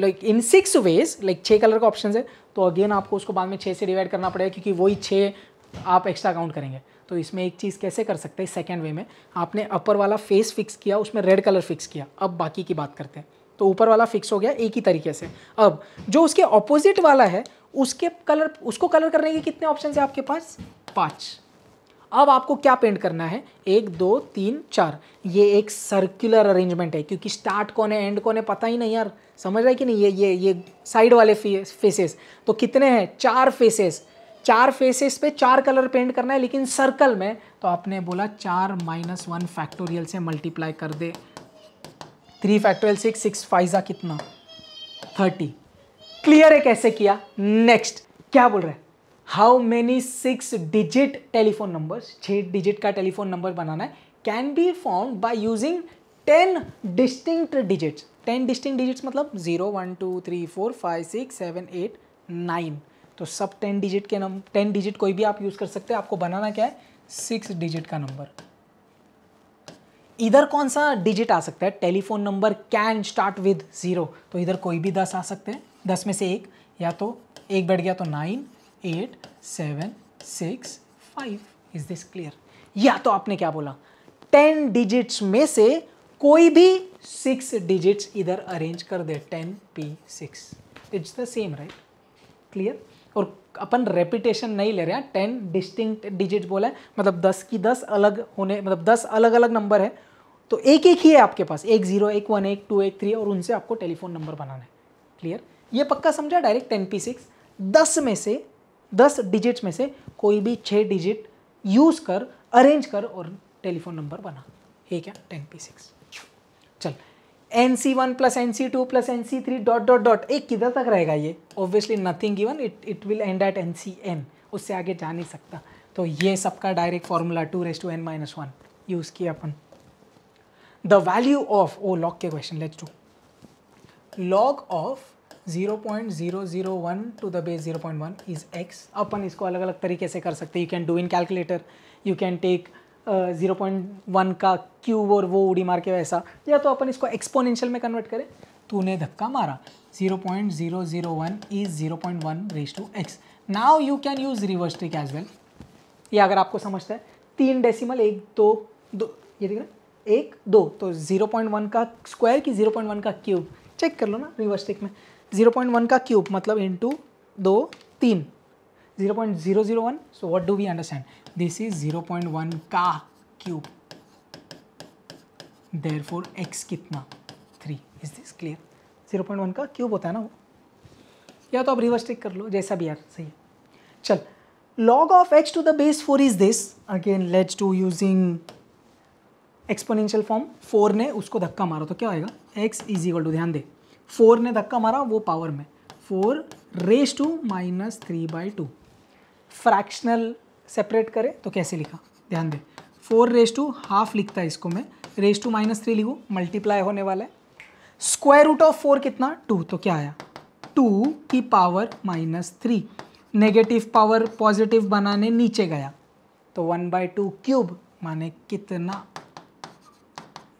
like in six ways like छः कलर का ऑप्शन है तो अगेन आपको उसको बाद में छः से डिवाइड करना पड़ेगा क्योंकि वही छः आप एक्स्ट्रा काउंट करेंगे तो इसमें एक चीज़ कैसे कर सकते हैं सेकेंड वे में आपने अपर वाला फेस फिक्स किया उसमें रेड कलर फिक्स किया अब बाकी की बात करते हैं तो ऊपर वाला फिक्स हो गया एक ही तरीके से अब जो उसके ऑपोजिट वाला है उसके कलर उसको कलर करने के कितने ऑप्शन है आपके पास पाँच अब आपको क्या पेंट करना है एक दो तीन चार ये एक सर्कुलर अरेंजमेंट है क्योंकि स्टार्ट कौन है एंड कौन है पता ही नहीं यार समझ रहा है कि नहीं ये ये ये साइड वाले फेसेस तो कितने हैं चार फेसेस चार फेसेस पे चार कलर पेंट करना है लेकिन सर्कल में तो आपने बोला चार माइनस वन फैक्टोरियल से मल्टीप्लाई कर दे थ्री फैक्ट्रियल सिक्स सिक्स फाइजा कितना थर्टी क्लियर है कैसे किया नेक्स्ट क्या बोल रहे हैं how many six digit telephone number छः डिजिट का टेलीफोन नंबर बनाना है can be form by using ten distinct digits ten distinct digits मतलब zero one two three four five six seven eight nine तो सब टेन डिजिट के number ten digit कोई भी आप यूज़ कर सकते हैं आपको बनाना क्या है सिक्स डिजिट का नंबर इधर कौन सा डिजिट आ सकता है telephone number can start with zero तो इधर कोई भी दस आ सकते हैं दस में से एक या तो एक बैठ गया तो nine eight seven six five is this clear या तो आपने क्या बोला टेन डिजिट्स में से कोई भी सिक्स डिजिट्स इधर अरेंज कर दे ten P six it's the same right clear और अपन रेपिटेशन नहीं ले रहे हैं टेन डिस्टिंक्ट डिजिट बोला है मतलब दस की दस अलग होने मतलब दस अलग अलग नंबर है तो एक एक ही है आपके पास एक जीरो एक वन एक टू एक थ्री और उनसे आपको टेलीफोन नंबर बनाना है क्लियर ये पक्का समझा डायरेक्ट टेन पी सिक्स दस में से दस डिजिट्स में से कोई भी छः डिजिट यूज़ कर अरेंज कर और टेलीफोन नंबर बना ये क्या टेन पी सिक्स चल N C one plus N C two plus N C three dot dot dot एक किधर तक रहेगा ये obviously nothing even it it will end at N C N उससे आगे जा नहीं सकता तो ये सबका direct formula two raise to N minus one use किया अपन the value of oh log k question let's do log of 0.001 to the base 0.1 is x अपन इसको अलग अलग तरीके से कर सकते हैं you can do in calculator you can take zero point one का क्यूब और वो उड़ी मार के वैसा या तो अपन इसको एक्सपोनेंशियल में कन्वर्ट करें तूने धक्का मारा zero point zero zero one is zero point one raise to X now you can use reverse trick as well ये अगर आपको समझता है तीन डेसिमल एक दो दो ये देख रहे एक दो तो ज़ीरो पॉइंट वन का स्क्वायर की ज़ीरो पॉइंट वन का क्यूब चेक कर लो ना रिवर्स टिक में ज़ीरो पॉइंट वन का क्यूब मतलब टू दो तीन zero point zero zero one so what do we understand this is zero point one का क्यूब देर फोर एक्स कितना three is this clear zero point one का cube होता है ना वो या तो आप रिवर्स टेक कर लो जैसा भी यार सही है चल log of X to the base four is this again let's to using exponential form four ने उसको धक्का मारा तो क्या होएगा एक्स इज इक्वल टू ध्यान दे फोर ने धक्का मारा वो पावर में four raise to minus three by two fractional separate करें तो कैसे लिखा ध्यान दे फोर रेस टू हाफ लिखता है इसको मैं रेस टू माइनस थ्री लिखूँ मल्टीप्लाई होने वाला है स्क्वायर रूट ऑफ फोर कितना टू तो क्या आया टू की power minus three negative power positive बनाने नीचे गया तो वन बाई टू क्यूब माने कितना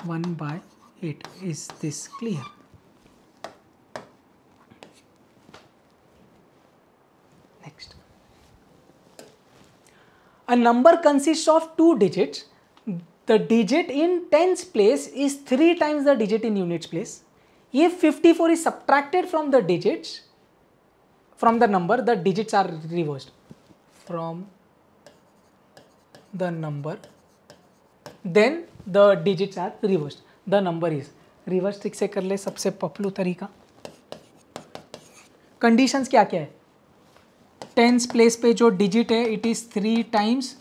1 by 8 is this clear next a number consists of two digits the digit in tens place is 3 times the digit in units place if 54 is subtracted from the digits from the number the digits are reversed from the number then the digits are reversed the number is reverse trick से कर ले सबसे पपलू तरीका conditions क्या क्या है tense place पे जो डिजिट है it is three times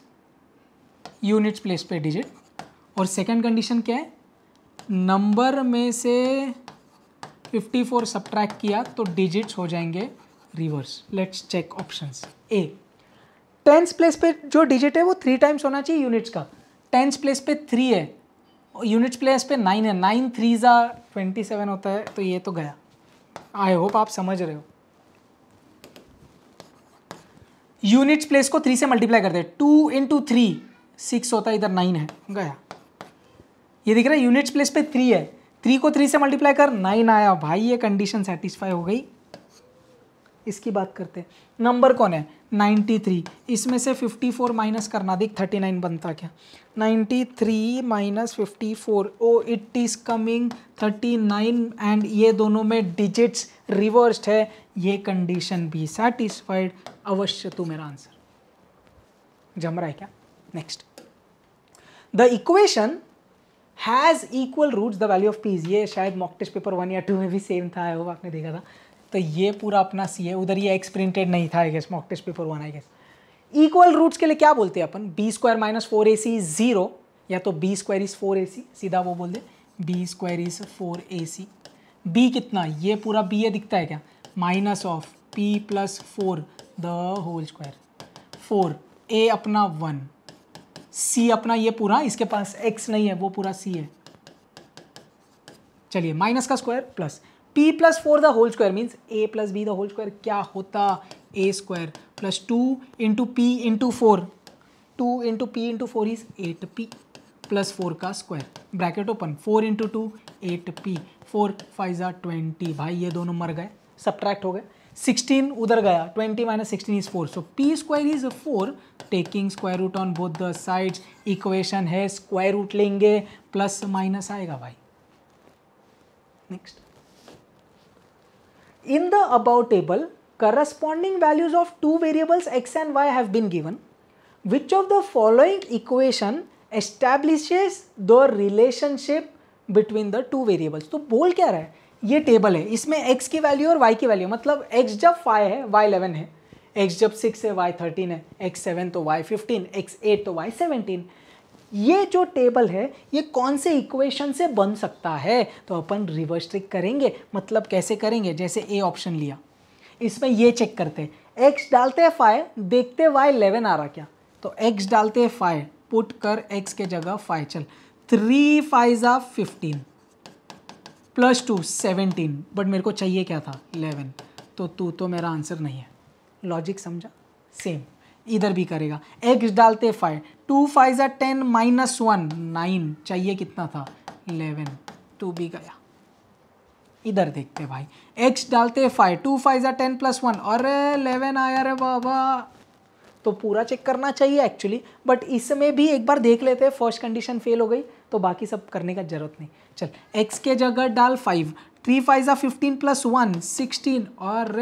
units place पे डिजिट और सेकंड कंडीशन क्या है नंबर में से 54 फोर सब्ट्रैक्ट किया तो डिजिट्स हो जाएंगे reverse let's check options A tens place पे जो डिजिट है वो थ्री टाइम्स होना चाहिए यूनिट्स का टेंथ प्लेस पे थ्री है यूनिट्स प्लेस पे नाइन है नाइन थ्री ज़ा ट्वेंटी सेवन होता है तो ये तो गया आई होप आप समझ रहे हो यूनिट्स प्लेस को थ्री से मल्टीप्लाई करते हैं टू इंटू थ्री सिक्स होता है इधर नाइन है गया ये दिख रहा है यूनिट्स प्लेस पे थ्री है थ्री को थ्री से मल्टीप्लाई कर नाइन आया भाई ये कंडीशन सेटिस्फाई हो गई इसकी बात करते हैं नंबर कौन है 93 इसमें से 54 माइनस करना थर्टी 39 बनता क्या 93 three minus fifty oh it is coming 39 and ये दोनों में डिजिट्स रिवर्स्ड है ये कंडीशन भी सेटिस्फाइड अवश्य तो मेरा आंसर जम रहा है क्या next the equation has equal roots the value of P is ये शायद मॉकटेस्ट पेपर वन या टू में भी सेम था आई आपने देखा था तो ये पूरा अपना सी है उधर ये एक्स प्रिंटेड नहीं था I guess mock test paper one I guess equal roots के लिए क्या बोलते हैं अपन B square minus four A C zero या तो B square is four A C सीधा वो बोल दे B square is four A C B कितना ये पूरा बी ए दिखता है क्या minus of P plus four the whole square four A अपना वन सी अपना ये पूरा इसके पास एक्स नहीं है वो पूरा सी है चलिए माइनस का square plus p plus four the whole square means a plus B the whole square क्या होता A square plus two into P into four two into P into four is eight P plus four का square bracket open four into two eight P four five ज़ा twenty भाई ये दोनों मर गए subtract हो गए सिक्सटीन उधर गया twenty minus sixteen is four so P square is four taking square root on both the sides equation है स्क्वायर रूट लेंगे प्लस माइनस आएगा भाई next in the above table, corresponding values of two variables x and y have been given. Which of the following equation establishes the relationship between the two variables? to bol kya raha hai ये table है इसमें x की value और y की value मतलब x जब 5 है y 11 है x जब 6 है y 13 है x 7 तो y 15 x 8 तो y 17 ये जो टेबल है ये कौन से इक्वेशन से बन सकता है तो अपन रिवर्स ट्रिक करेंगे मतलब कैसे करेंगे जैसे ए ऑप्शन लिया इसमें ये चेक करते हैं एक्स डालते हैं फाइव देखते वाई इलेवन आ रहा क्या तो एक्स डालते हैं फाइव पुट कर एक्स के जगह फाइव चल थ्री फाइव ज़ा fifteen plus two seventeen but मेरे को चाहिए क्या था इलेवन तो तू तो मेरा आंसर नहीं है लॉजिक समझा सेम इधर भी करेगा एक्स डालते फाइव टू फाइव ज़ा टेन माइनस वन नाइन चाहिए कितना था इलेवन टू भी गया इधर देखते भाई एक्स डालते फाइव टू फाइव ज़ा टेन प्लस वन और इलेवन आया रे बाबा तो पूरा चेक करना चाहिए एक्चुअली बट इसमें भी एक बार देख लेते हैं फर्स्ट कंडीशन फेल हो गई तो बाकी सब करने का जरूरत नहीं चल एक्स के जगह डाल फाइव थ्री फाइव ज़ा फिफ्टीन प्लस वन सिक्सटीन और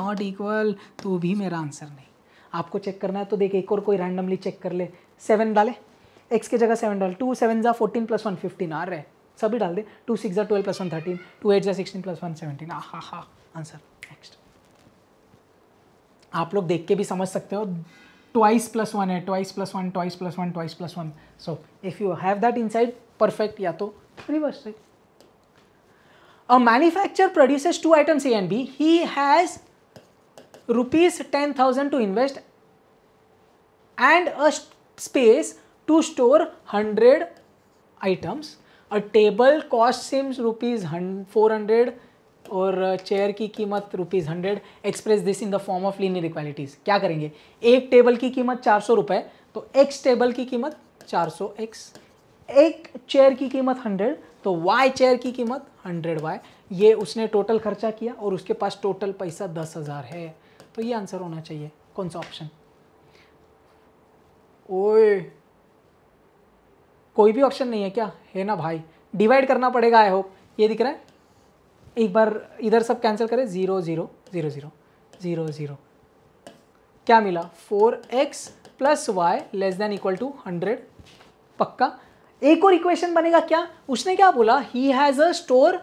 नॉट इक्वल तो भी मेरा आंसर नहीं आपको चेक करना है तो देखिए एक और कोई रैंडमली चेक कर ले सेवन डाले एक्स की जगह सेवन डाल टू सेवन ज़ा फोर्टीन प्लस वन फिफ्टीन आ रहे सभी डाल दे टू सिक्स ज़ा twelve plus one thirteen two eight ज़ा सिक्सटीन प्लस वन सेवनटीन आ हा हा आंसर नेक्स्ट आप लोग देख के भी समझ सकते हो ट्वाइस प्लस वन है twice plus one twice plus one twice plus one so if you have that inside perfect या तो reverse right A manufacturer produces two items A and B. He rupees 10000 to invest and a space to store 100 items a table seems rupees rupees 400 और chair uh, की कीमत rupees hundred express this in the form of linear equalities क्या करेंगे एक table की कीमत चार सौ रुपए तो एक्स टेबल की कीमत चार सौ एक्स एक चेयर की कीमत हंड्रेड तो वाई चेयर की कीमत हंड्रेड वाई ये उसने टोटल खर्चा किया और उसके पास टोटल पैसा दस हज़ार है तो ये आंसर होना चाहिए कौन सा ऑप्शन ओए कोई भी ऑप्शन नहीं है क्या है ना भाई डिवाइड करना पड़ेगा आई होप ये दिख रहा है एक बार इधर सब कैंसिल करें zero zero zero zero zero zero क्या मिला four X plus Y less than equal to hundred पक्का एक और इक्वेशन बनेगा क्या उसने क्या बोला he has a store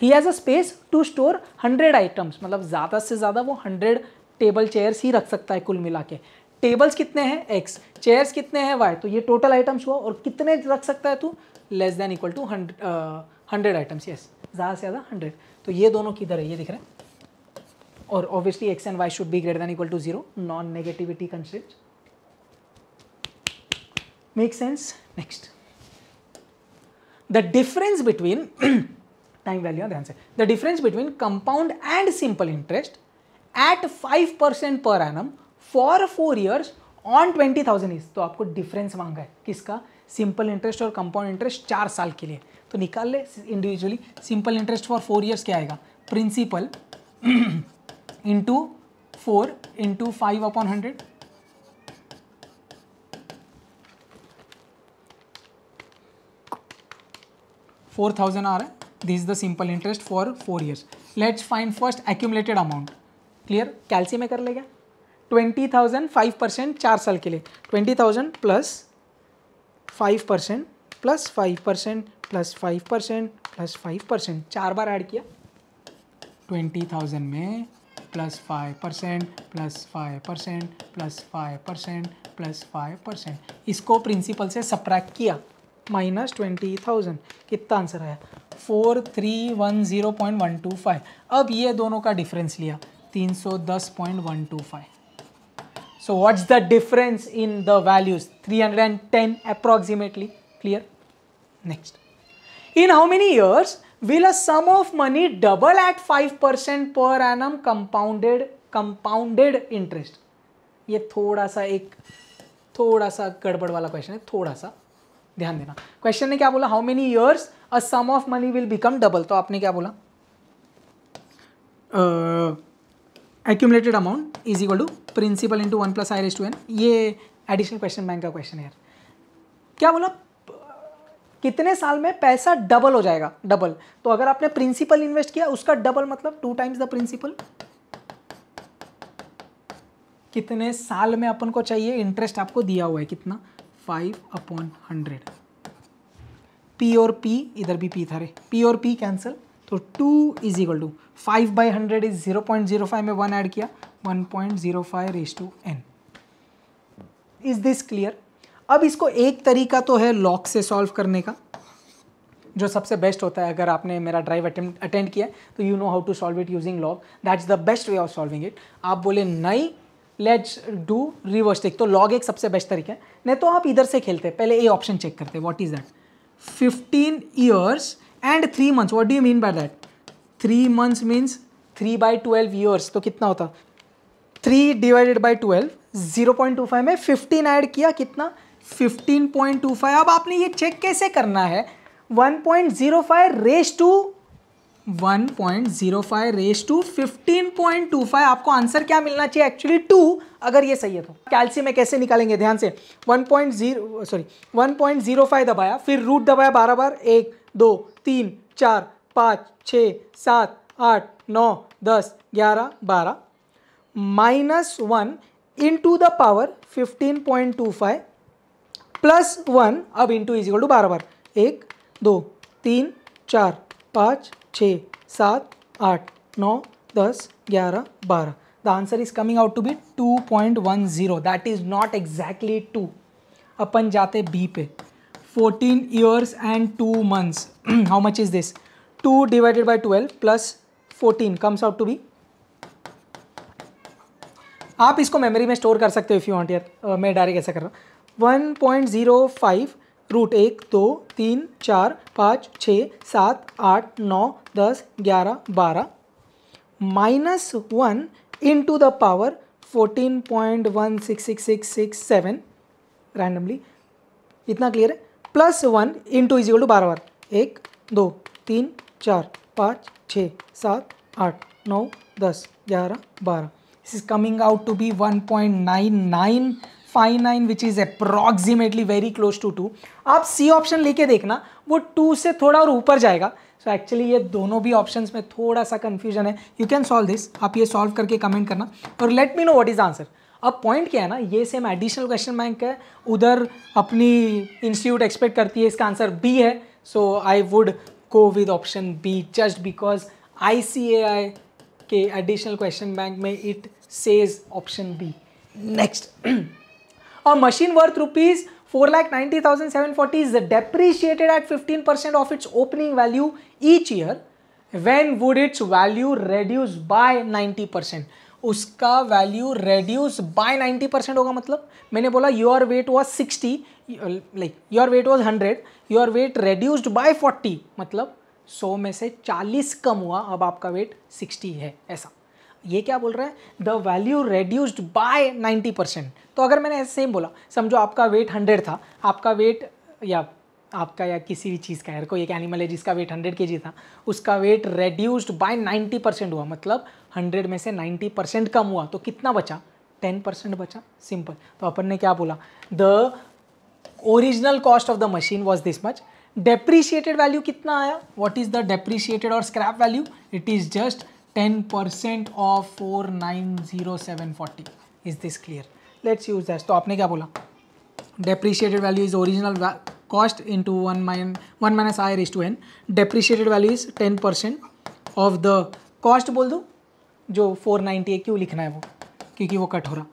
he has a space to store hundred items मतलब ज़्यादा से ज़्यादा वो हंड्रेड टेबल चेयर्स ही रख सकता है कुल मिला के टेबल्स कितने हैं एक्स चेयर्स कितने हैं वाई तो ये टोटल आइटम्स हुआ और कितने रख सकता है तू less than equal to hundred items yes ज़्यादा से ज़्यादा हंड्रेड तो ये दोनों किधर है ये दिख रहा है और obviously X and Y should be greater than equal to zero non negativity concept make sense next the difference between time value of the the difference between compound and simple interest at five percent पर annum for four years on twenty thousand is तो आपको difference मांगा है किसका simple interest और compound interest चार साल के लिए तो निकाल ले individually simple interest for four years क्या आएगा principal into four into five upon hundred four thousand आ रहा है this is the simple interest for four years let's find first accumulated amount clear कैल्सी में कर लेगा ट्वेंटी थाउजेंड फाइव परसेंट चार साल के लिए twenty thousand plus five percent plus five percent plus five percent plus five percent चार बार ऐड किया ट्वेंटी थाउजेंड में plus five percent plus five percent plus five percent plus five percent इसको principal से सप्रैक्ट किया minus twenty thousand कितना answer आया four three one zero point one two five अब ये दोनों का डिफरेंस लिया 310.125. So what's the difference in the values? 310 approximately. Clear? Next. In how many years will a sum of money double at 5% per annum compounded compounded interest? ये थोड़ा सा एक थोड़ा सा गड़बड़ वाला क्वेश्चन है थोड़ा सा ध्यान देना क्वेश्चन ने क्या बोला how many years a sum of money will become double तो आपने क्या बोला accumulated amount is equal to principal into one plus I raise to N ये एडिशनल क्वेश्चन बैंक का क्वेश्चन है क्या बोला कितने साल में पैसा डबल हो जाएगा डबल तो अगर आपने प्रिंसिपल इन्वेस्ट किया उसका डबल मतलब टू टाइम्स द प्रिंसिपल कितने साल में अपन को चाहिए इंटरेस्ट आपको दिया हुआ है कितना फाइव अपॉन हंड्रेड पी और पी इधर भी पी था रे पी और पी कैंसिल तो two is equal to five by hundred is zero point zero five में वन ऐड किया one point zero five raise to N is this clear अब इसको एक तरीका तो है लॉक से सॉल्व करने का जो सबसे बेस्ट होता है अगर आपने मेरा ड्राइव अटेंड किया तो you know how to solve it using log that is the best way of solving it आप बोले नहीं लेट्स डू रिवर्स टेक तो लॉग एक सबसे बेस्ट तरीका है नहीं तो आप इधर से खेलते हैं पहले ए ऑप्शन चेक करते what is that 15 years and three months what do you mean by that three months means three by twelve years तो कितना होता three divided by twelve zero point two five में fifteen add किया कितना fifteen point two five अब आपने ये check कैसे करना है one point zero five raise to one point zero five raise to fifteen point two five आपको आंसर क्या मिलना चाहिए एक्चुअली टू अगर ये सही है तो कैल्सियम में कैसे निकालेंगे ध्यान से one point zero sorry one point zero five दबाया फिर रूट दबाया बारह बार एक दो तीन चार पाँच छ सात आठ नौ दस ग्यारह बारह minus one into the power fifteen point two five plus one अब इंटू इजिकल टू बारह बार एक दो तीन चार पाँच छ सात आठ नौ दस ग्यारह बारह the answer is coming out to be two point one zero that is not exactly two अपन जाते बी पे 14 years and 2 months. How much is this? 2 divided by 12 plus 14 comes out to be आप इसको memory में store कर सकते हो if you want यार मैं डायरेक्ट ऐसा कर रहा हूँ one point zero five root एक दो तीन चार पाँच छः सात आठ नौ दस ग्यारह बारह minus one into the power fourteen point one six six six six seven randomly इतना क्लियर है plus one in is is equal to बारह बार एक दो तीन चार पाँच छः सात आठ नौ दस ग्यारह बारह this is coming out to be one point nine nine five nine which is approximately very close to two आप सी ऑप्शन लेके देखना वो टू से थोड़ा और ऊपर जाएगा सो so एक्चुअली ये दोनों भी ऑप्शन में थोड़ा सा कन्फ्यूजन है यू कैन सॉल्व दिस आप ये सॉल्व करके कमेंट करना और let me know what is answer अब पॉइंट क्या है ना ये सेम एडिशनल क्वेश्चन बैंक है उधर अपनी इंस्टीट्यूट एक्सपेक्ट करती है इसका आंसर बी है so I would go with option B just because I C A I के एडिशनल क्वेश्चन बैंक में it says option B next और machine worth rupees four lakh ninety thousand seven forty is depreciated at fifteen percent of its opening value each year when would its value reduce by ninety percent उसका value reduce by 90 percent होगा मतलब मैंने बोला your weight was 60 like your weight was 100 your weight reduced by 40 मतलब 100 में से 40 कम हुआ अब आपका वेट 60 है ऐसा ये क्या बोल रहा है the value reduced by 90 percent तो अगर मैंने ऐसे सेम बोला समझो आपका वेट 100 था आपका वेट या आपका या किसी भी चीज़ का यार कोई एक एनिमल है जिसका वेट 100 के था उसका वेट रेड्यूस्ड बाय 90 परसेंट हुआ मतलब हंड्रेड में से नाइन्टी परसेंट कम हुआ तो कितना बचा टेन परसेंट बचा सिंपल तो अपन ने क्या बोला the original cost of the machine was this much depreciated value कितना आया वॉट इज द डेप्रिशिएटेड और scrap value it is just ten percent of four nine zero seven forty is this clear let's use that तो आपने क्या बोला depreciated value is original to one mine one minus i er is to n depreciated value is ten percent of the cost बोल दो जो four ninety है क्यों लिखना है वो क्योंकि वो कट हो रहा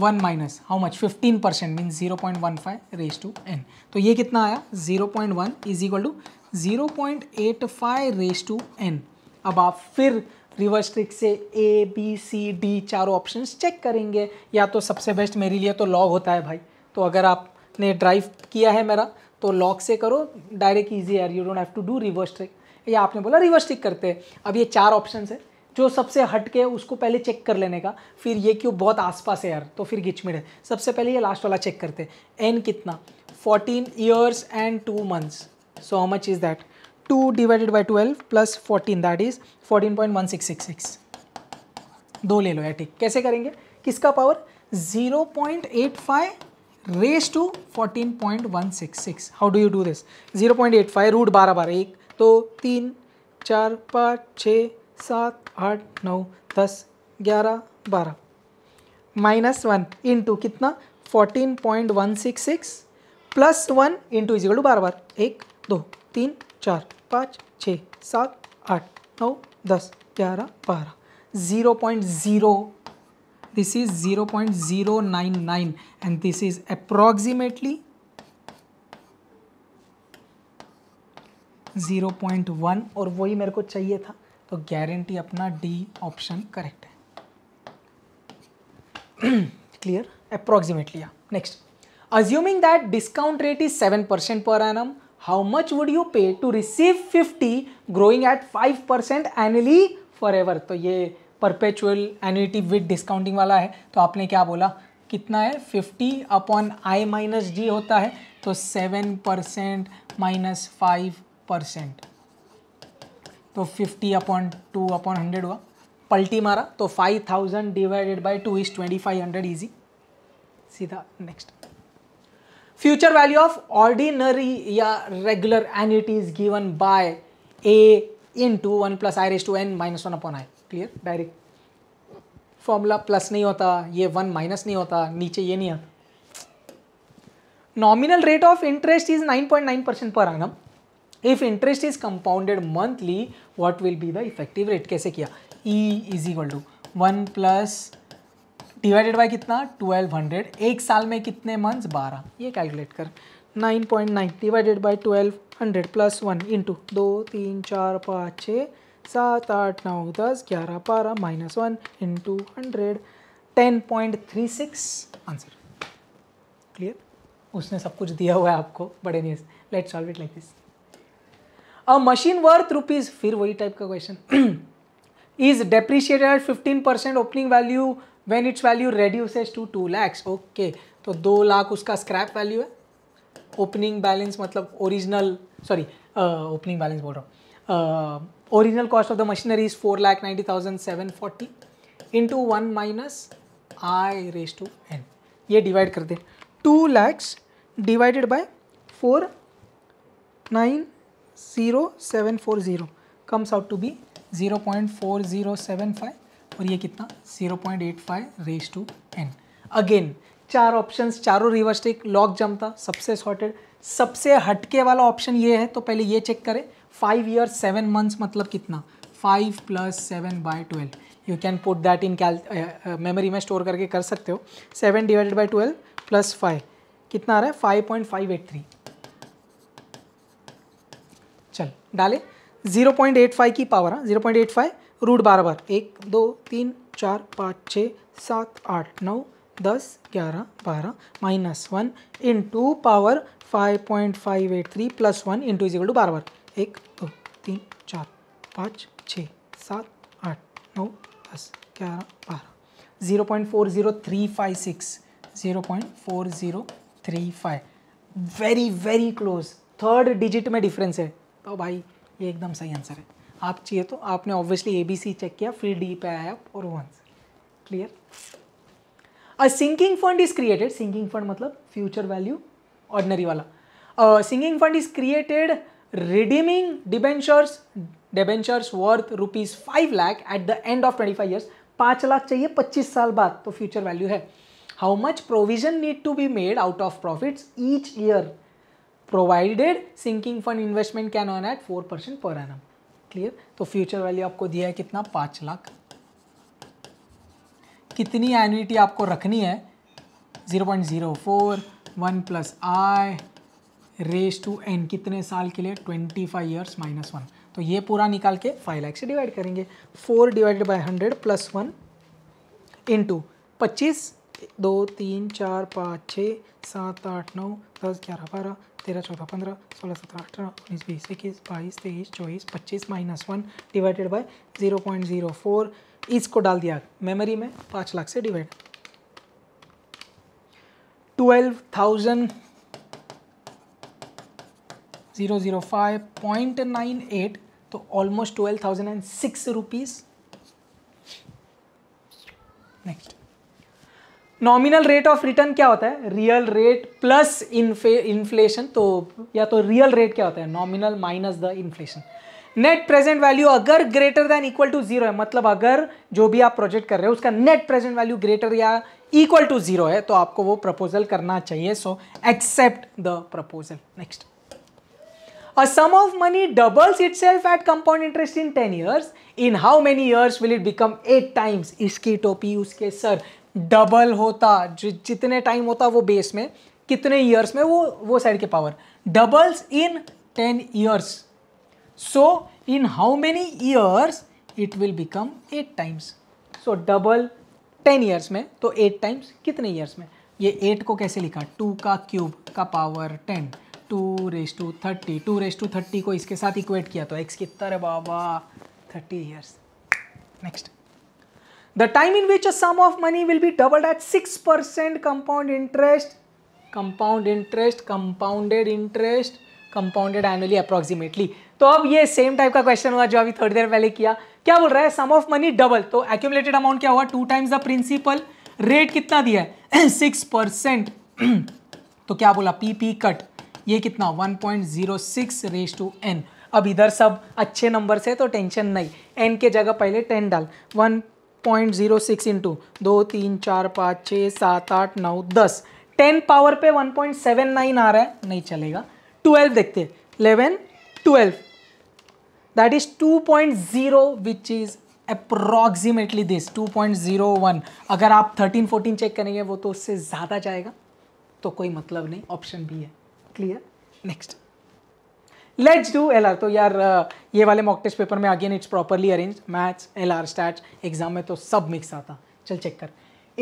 one minus how much fifteen percent mean zero point one five raise to n तो ये कितना आया zero point one is equal to zero point eight five raise to n अब आप फिर रिवर्स ट्रिक से ए बी सी डी चारों option check करेंगे या तो सबसे बेस्ट मेरे लिए तो लॉग होता है भाई तो अगर आपने ड्राइव किया है मेरा तो लॉग से करो डायरेक्ट ईजी है you don't have to do reverse trick या आपने बोला रिवर्स ट्रिक करते हैं अब ये चार ऑप्शन है जो सबसे हट के उसको पहले चेक कर लेने का फिर ये क्यों बहुत आसपास है यार तो फिर घिचमिड है सबसे पहले ये लास्ट वाला चेक करते हैं एन कितना fourteen years and two months so how much is that two divided by twelve plus fourteen that is fourteen point one six six six दो ले लो यार ठीक कैसे करेंगे किसका power zero point eight five raise to fourteen point one six six how do you do this zero point eight five root बारह बारह एक दो तीन चार पाँच छः सात आठ नौ दस ग्यारह बारह माइनस वन इंटू कितना fourteen point one six six plus one into is equal to बार बार एक दो तीन चार पाँच छ सात आठ नौ दस ग्यारह बारह zero point zero this is zero zero point nine nine and this is approximately zero point one और वही मेरे को चाहिए था तो गारंटी अपना डी ऑप्शन करेक्ट है clear approximately next assuming that discount rate is seven percent per annum how much would you pay to receive fifty growing at five percent annually forever तो ये perpetual annuity with discounting वाला है तो आपने क्या बोला कितना है fifty upon i minus g होता है तो seven percent minus five percent तो 50 अपॉन टू अपॉन हंड्रेड हुआ पल्टी मारा तो 5000 divided by two is 2500 easy सीधा next future value of ordinary या regular is given by A into one plus I raise to N minus one upon i clear direct formula plus नहीं होता ये one minus नहीं होता नीचे ये नहीं आता nominal rate of interest is 9.9 percent per annum if interest is compounded monthly what will be the effective rate कैसे किया e is equal to one plus divided by कितना ट्वेल्व हंड्रेड एक साल में कितने मंथ्स बारह ये कैलकुलेट कर nine point nine divided by twelve hundred plus one into दो तीन चार पाँच छः सात आठ नौ दस ग्यारह बारह minus one into hundred ten point three six answer clear उसने सब कुछ दिया हुआ है आपको बड़े न्यूज़ let's solve it like this a machine worth rupees फिर वही टाइप का question is depreciated fifteen percent opening value when its value reduces to two lakhs okay तो दो लाख उसका स्क्रैप वैल्यू है ओपनिंग बैलेंस मतलब ओरिजिनल सॉरी ओपनिंग बैलेंस बोल रहा हूँ original cost of the machinery is four lakh ninety thousand seven forty into one minus i raise to N ये divide कर दे two lakhs divided by four nine zero seven four zero comes out to be zero point four zero seven five और ये कितना zero point eight five raise to n again चार options चारों reverse take log जम था सबसे sorted सबसे हटके वाला ऑप्शन ये है तो पहले ये चेक करें फाइव ईयर सेवन मंथ्स मतलब कितना five plus seven by twelve you can put that in calc memory में स्टोर करके कर सकते हो seven divided by twelve plus five कितना आ रहा है five point five eight three चल डाले जीरो पॉइंट एट फाइव की पावर हाँ zero point eight five root बारह बार एक दो तीन चार पाँच छः सात आठ नौ दस ग्यारह बारह minus one into power five point five eight three plus one into is equal to बारह बार एक दो तीन चार पाँच छः सात आठ नौ दस ग्यारह बारह zero point four zero three five six zero point four zero three five very very close third digit में डिफरेंस है तो भाई ये एकदम सही आंसर है आप चाहिए तो आपने obviously A B C check किया फिर डी पे आया और वो answer clear a sinking fund is created sinking fund मतलब फ्यूचर वैल्यू ऑर्डनरी वाला sinking fund is created redeeming debentures debentures worth rupees five lakh at the end of twenty five years पाँच लाख चाहिए पच्चीस साल बाद तो फ्यूचर वैल्यू है how much provision need to be made out of profits each year provided sinking fund investment can earn at four percent per एन clear तो future value आपको दिया है कितना पाँच लाख कितनी एनुटी आपको रखनी है zero point zero four one plus I raise to n कितने साल के लिए twenty five years minus one तो ये पूरा निकाल के फाइव लाख से डिवाइड करेंगे four divided by hundred plus one into पच्चीस दो तीन चार पाँच छः सात आठ नौ दस ग्यारह बारह तेरह चौदह पंद्रह सोलह सत्रह अठारह उन्नीस बीस इक्कीस बाईस तेईस चौबीस पच्चीस minus one divided by zero point zero four इसको डाल दिया मेमोरी में पाँच लाख से divide twelve thousand zero zero five point nine eight तो almost twelve thousand and six rupees next nominal rate of return क्या होता है रियल रेट प्लस इन्फ्लेशन तो या तो रियल रेट क्या होता है nominal minus the inflation net present value अगर greater than equal to zero है मतलब अगर जो भी आप प्रोजेक्ट कर रहे हो उसका नेट प्रेजेंट वैल्यू ग्रेटर या इक्वल टू जीरो है तो आपको वो प्रपोजल करना चाहिए so accept the proposal next a sum of money doubles इट सेल्फ at compound interest in ten years in how many years will it become eight times इसकी टोपी उसके सर डबल होता जितने टाइम होता वो बेस में कितने ईयर्स में वो वो साइड के power doubles in ten years so in how many years it will become eight times so double ten years में तो एट टाइम्स कितने ईयर्स में ये एट को कैसे लिखा टू का क्यूब का power ten two raise to thirty two raise to thirty को इसके साथ इक्वेट किया तो एक्स कितना बाबा thirty years next The time in which a sum of money will be doubled at 6% compound interest, compound interest, compounded interest, compounded annually approximately तो अब ये सेम टाइप का क्वेश्चन हुआ जो अभी थोड़ी देर पहले किया क्या बोल रहा है सम ऑफ मनी डबल तो एक्यूमलेटेड अमाउंट क्या हुआ two times the principal rate कितना दिया है सिक्स परसेंट तो क्या बोला पी पी कट ये कितना one point zero six raise to n अब इधर सब अच्छे नंबर से तो टेंशन नहीं एन के जगह पहले टेन डाल one point zero six into दो तीन चार पाँच छः सात आठ नौ दस टेन पावर पे वन पॉइंट सेवन नाइन आ रहा है नहीं चलेगा ट्वेल्व देखते eleven twelve that is two point zero which is approximately this two point zero one अगर आप थर्टीन फोर्टीन चेक करेंगे वो तो उससे ज़्यादा जाएगा तो कोई मतलब नहीं ऑप्शन भी है clear next let's do L तो यार ये वाले मॉक टेस्ट पेपर में again it's properly arrange maths L R stats exam में तो सब मिक्स आता चल चेक कर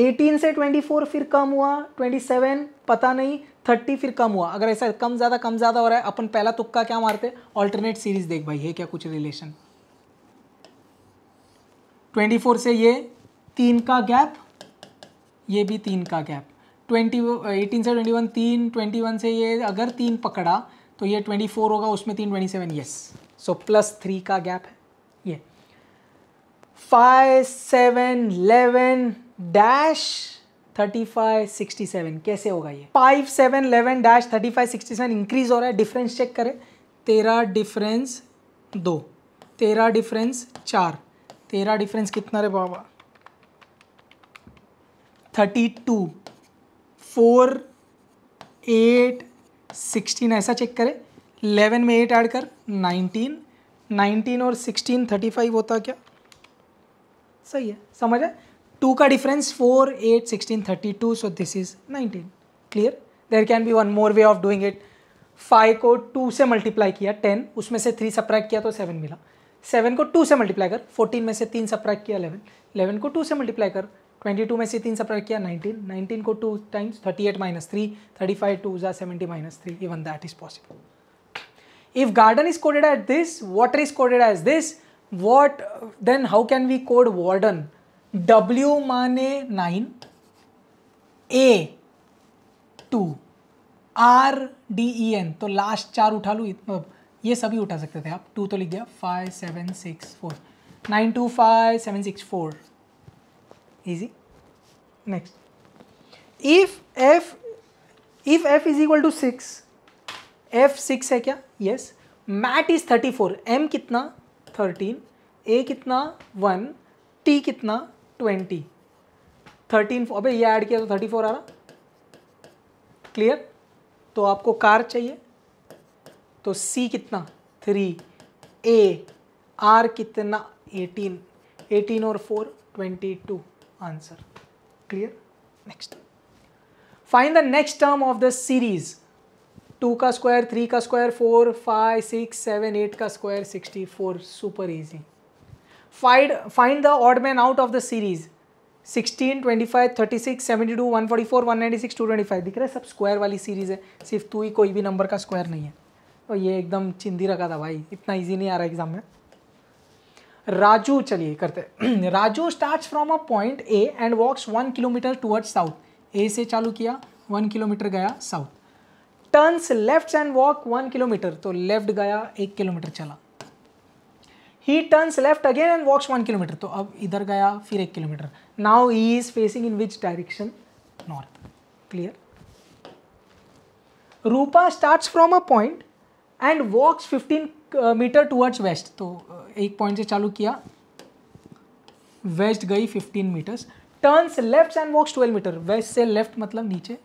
18 से 24 फिर कम हुआ 27 पता नहीं 30 फिर कम हुआ अगर ऐसा कम ज़्यादा कम ज़्यादा हो रहा है अपन पहला तुक्का क्या मारते ऑल्टरनेट सीरीज देख भाई है क्या कुछ रिलेशन 24 से ये तीन का गैप ये भी तीन का गैप 20 18 से 21 तीन 21 से ये अगर तीन पकड़ा तो ये 24 होगा उसमें तीन twenty seven yes so plus three का गैप है ये five seven eleven dash thirty five sixty seven कैसे होगा ये five seven eleven dash thirty five sixty seven increase हो रहा है डिफरेंस चेक करें तेरह डिफरेंस दो तेरह डिफरेंस चार तेरह डिफरेंस कितना रे बाबा thirty two four eight sixteen ऐसा चेक करें इलेवन में एट ऐड कर नाइनटीन नाइनटीन और सिक्सटीन थर्टी फाइव होता क्या सही है समझ है टू का difference four eight sixteen thirty two so this is nineteen clear there can be one more way of doing it five को टू से मल्टीप्लाई किया टेन उसमें से थ्री सप्रैक्ट किया तो सेवन मिला सेवन को टू से मल्टीप्लाई कर फोर्टीन में से तीन सप्रैक्ट किया इलेवन इलेवन को टू से मल्टीप्लाई कर ट्वेंटी टू में से तीन सप्रैक्ट किया नाइनटीन नाइनटीन को two times thirty eight minus three thirty five two जै seventy minus three even that is possible if garden is coded at this water is coded as this what then how can we code warden W माने nine A two R D E N तो last चार उठा लू ये सभी उठा सकते थे आप टू तो लिख गया five seven six four nine two five seven six four easy next if f if f is equal to six F six है क्या yes mat is thirty four M कितना थर्टीन ए कितना one T कितना twenty thirteen अबे ये add किया तो thirty four आ रहा क्लियर तो आपको कार चाहिए तो सी कितना थ्री ए आर कितना एटीन एटीन और four twenty two answer clear next find the next term of the series two का स्क्वायर थ्री का square four five six seven eight का square sixty four super easy find find the odd man out of the series sixteen twenty five thirty six seventy two one forty four one ninety six two twenty five दिख रहा है सब square वाली series है सिर्फ तू ही कोई भी नंबर का स्क्वायर नहीं है तो ये एकदम चिंदी रखा था भाई इतना ईजी नहीं आ रहा एग्जाम में राजू चलिए करते Raju start from a point A and walks one kilometre towards south A से चालू किया वन किलोमीटर गया south turns left and walk one kilometre तो लेफ्ट गया एक किलोमीटर चला he turns left again and walks one kilometre तो अब इधर गया फिर एक kilometre now he is facing in which direction north clear Rupa start from a point and walks fifteen metre towards waste तो एक पॉइंट से चालू किया वेस्ट गई 15 metres turns left and walks 12 metre west से लेफ्ट मतलब नीचे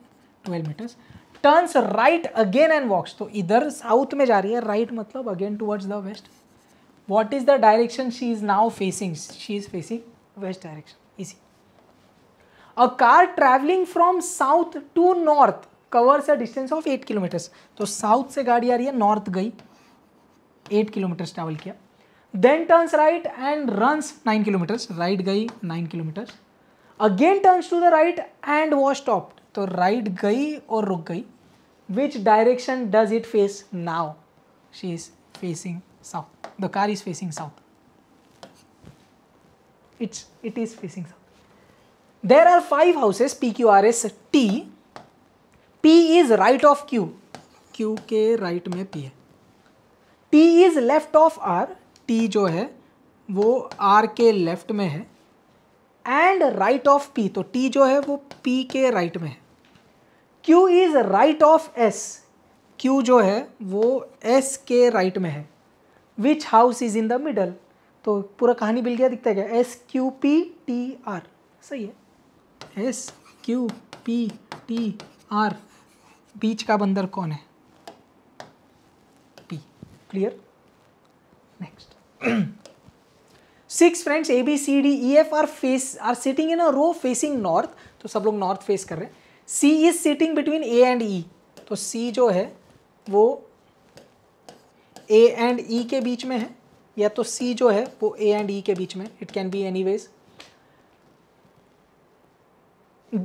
12 metres turns right again and walks तो इधर साउथ में जा रही है राइट right मतलब again towards the west what is the direction she is now facing she is facing west direction इसी a car travelling from south to north covers a distance of eight kilometres तो south से गाड़ी आ रही है north गई eight kilometres travel किया then turns right and runs nine kilometres right गई nine kilometres again turns to the right and stops तो राइट गई और रुक गई which direction does it face now she is facing is facing south it's it is facing south there are five houses P Q R S T P is right of Q Q के right में P है T is left of R T जो है वो R के left में है and right of P तो टी जो है वो पी के राइट में है Q is right of S Q जो है वो एस के राइट में है which house is in the middle तो पूरा कहानी बिल गया दिखता है क्या S Q P T R सही है S Q P T R बीच का बंदर कौन है clear next six friends A B C D E F are face are sitting in a row facing north तो सब लोग नॉर्थ फेस कर रहे हैं C is sitting between A and E तो सी जो है वो ए एंड ई के बीच में है या तो सी जो है वो ए एंड ई के बीच में it can be any ways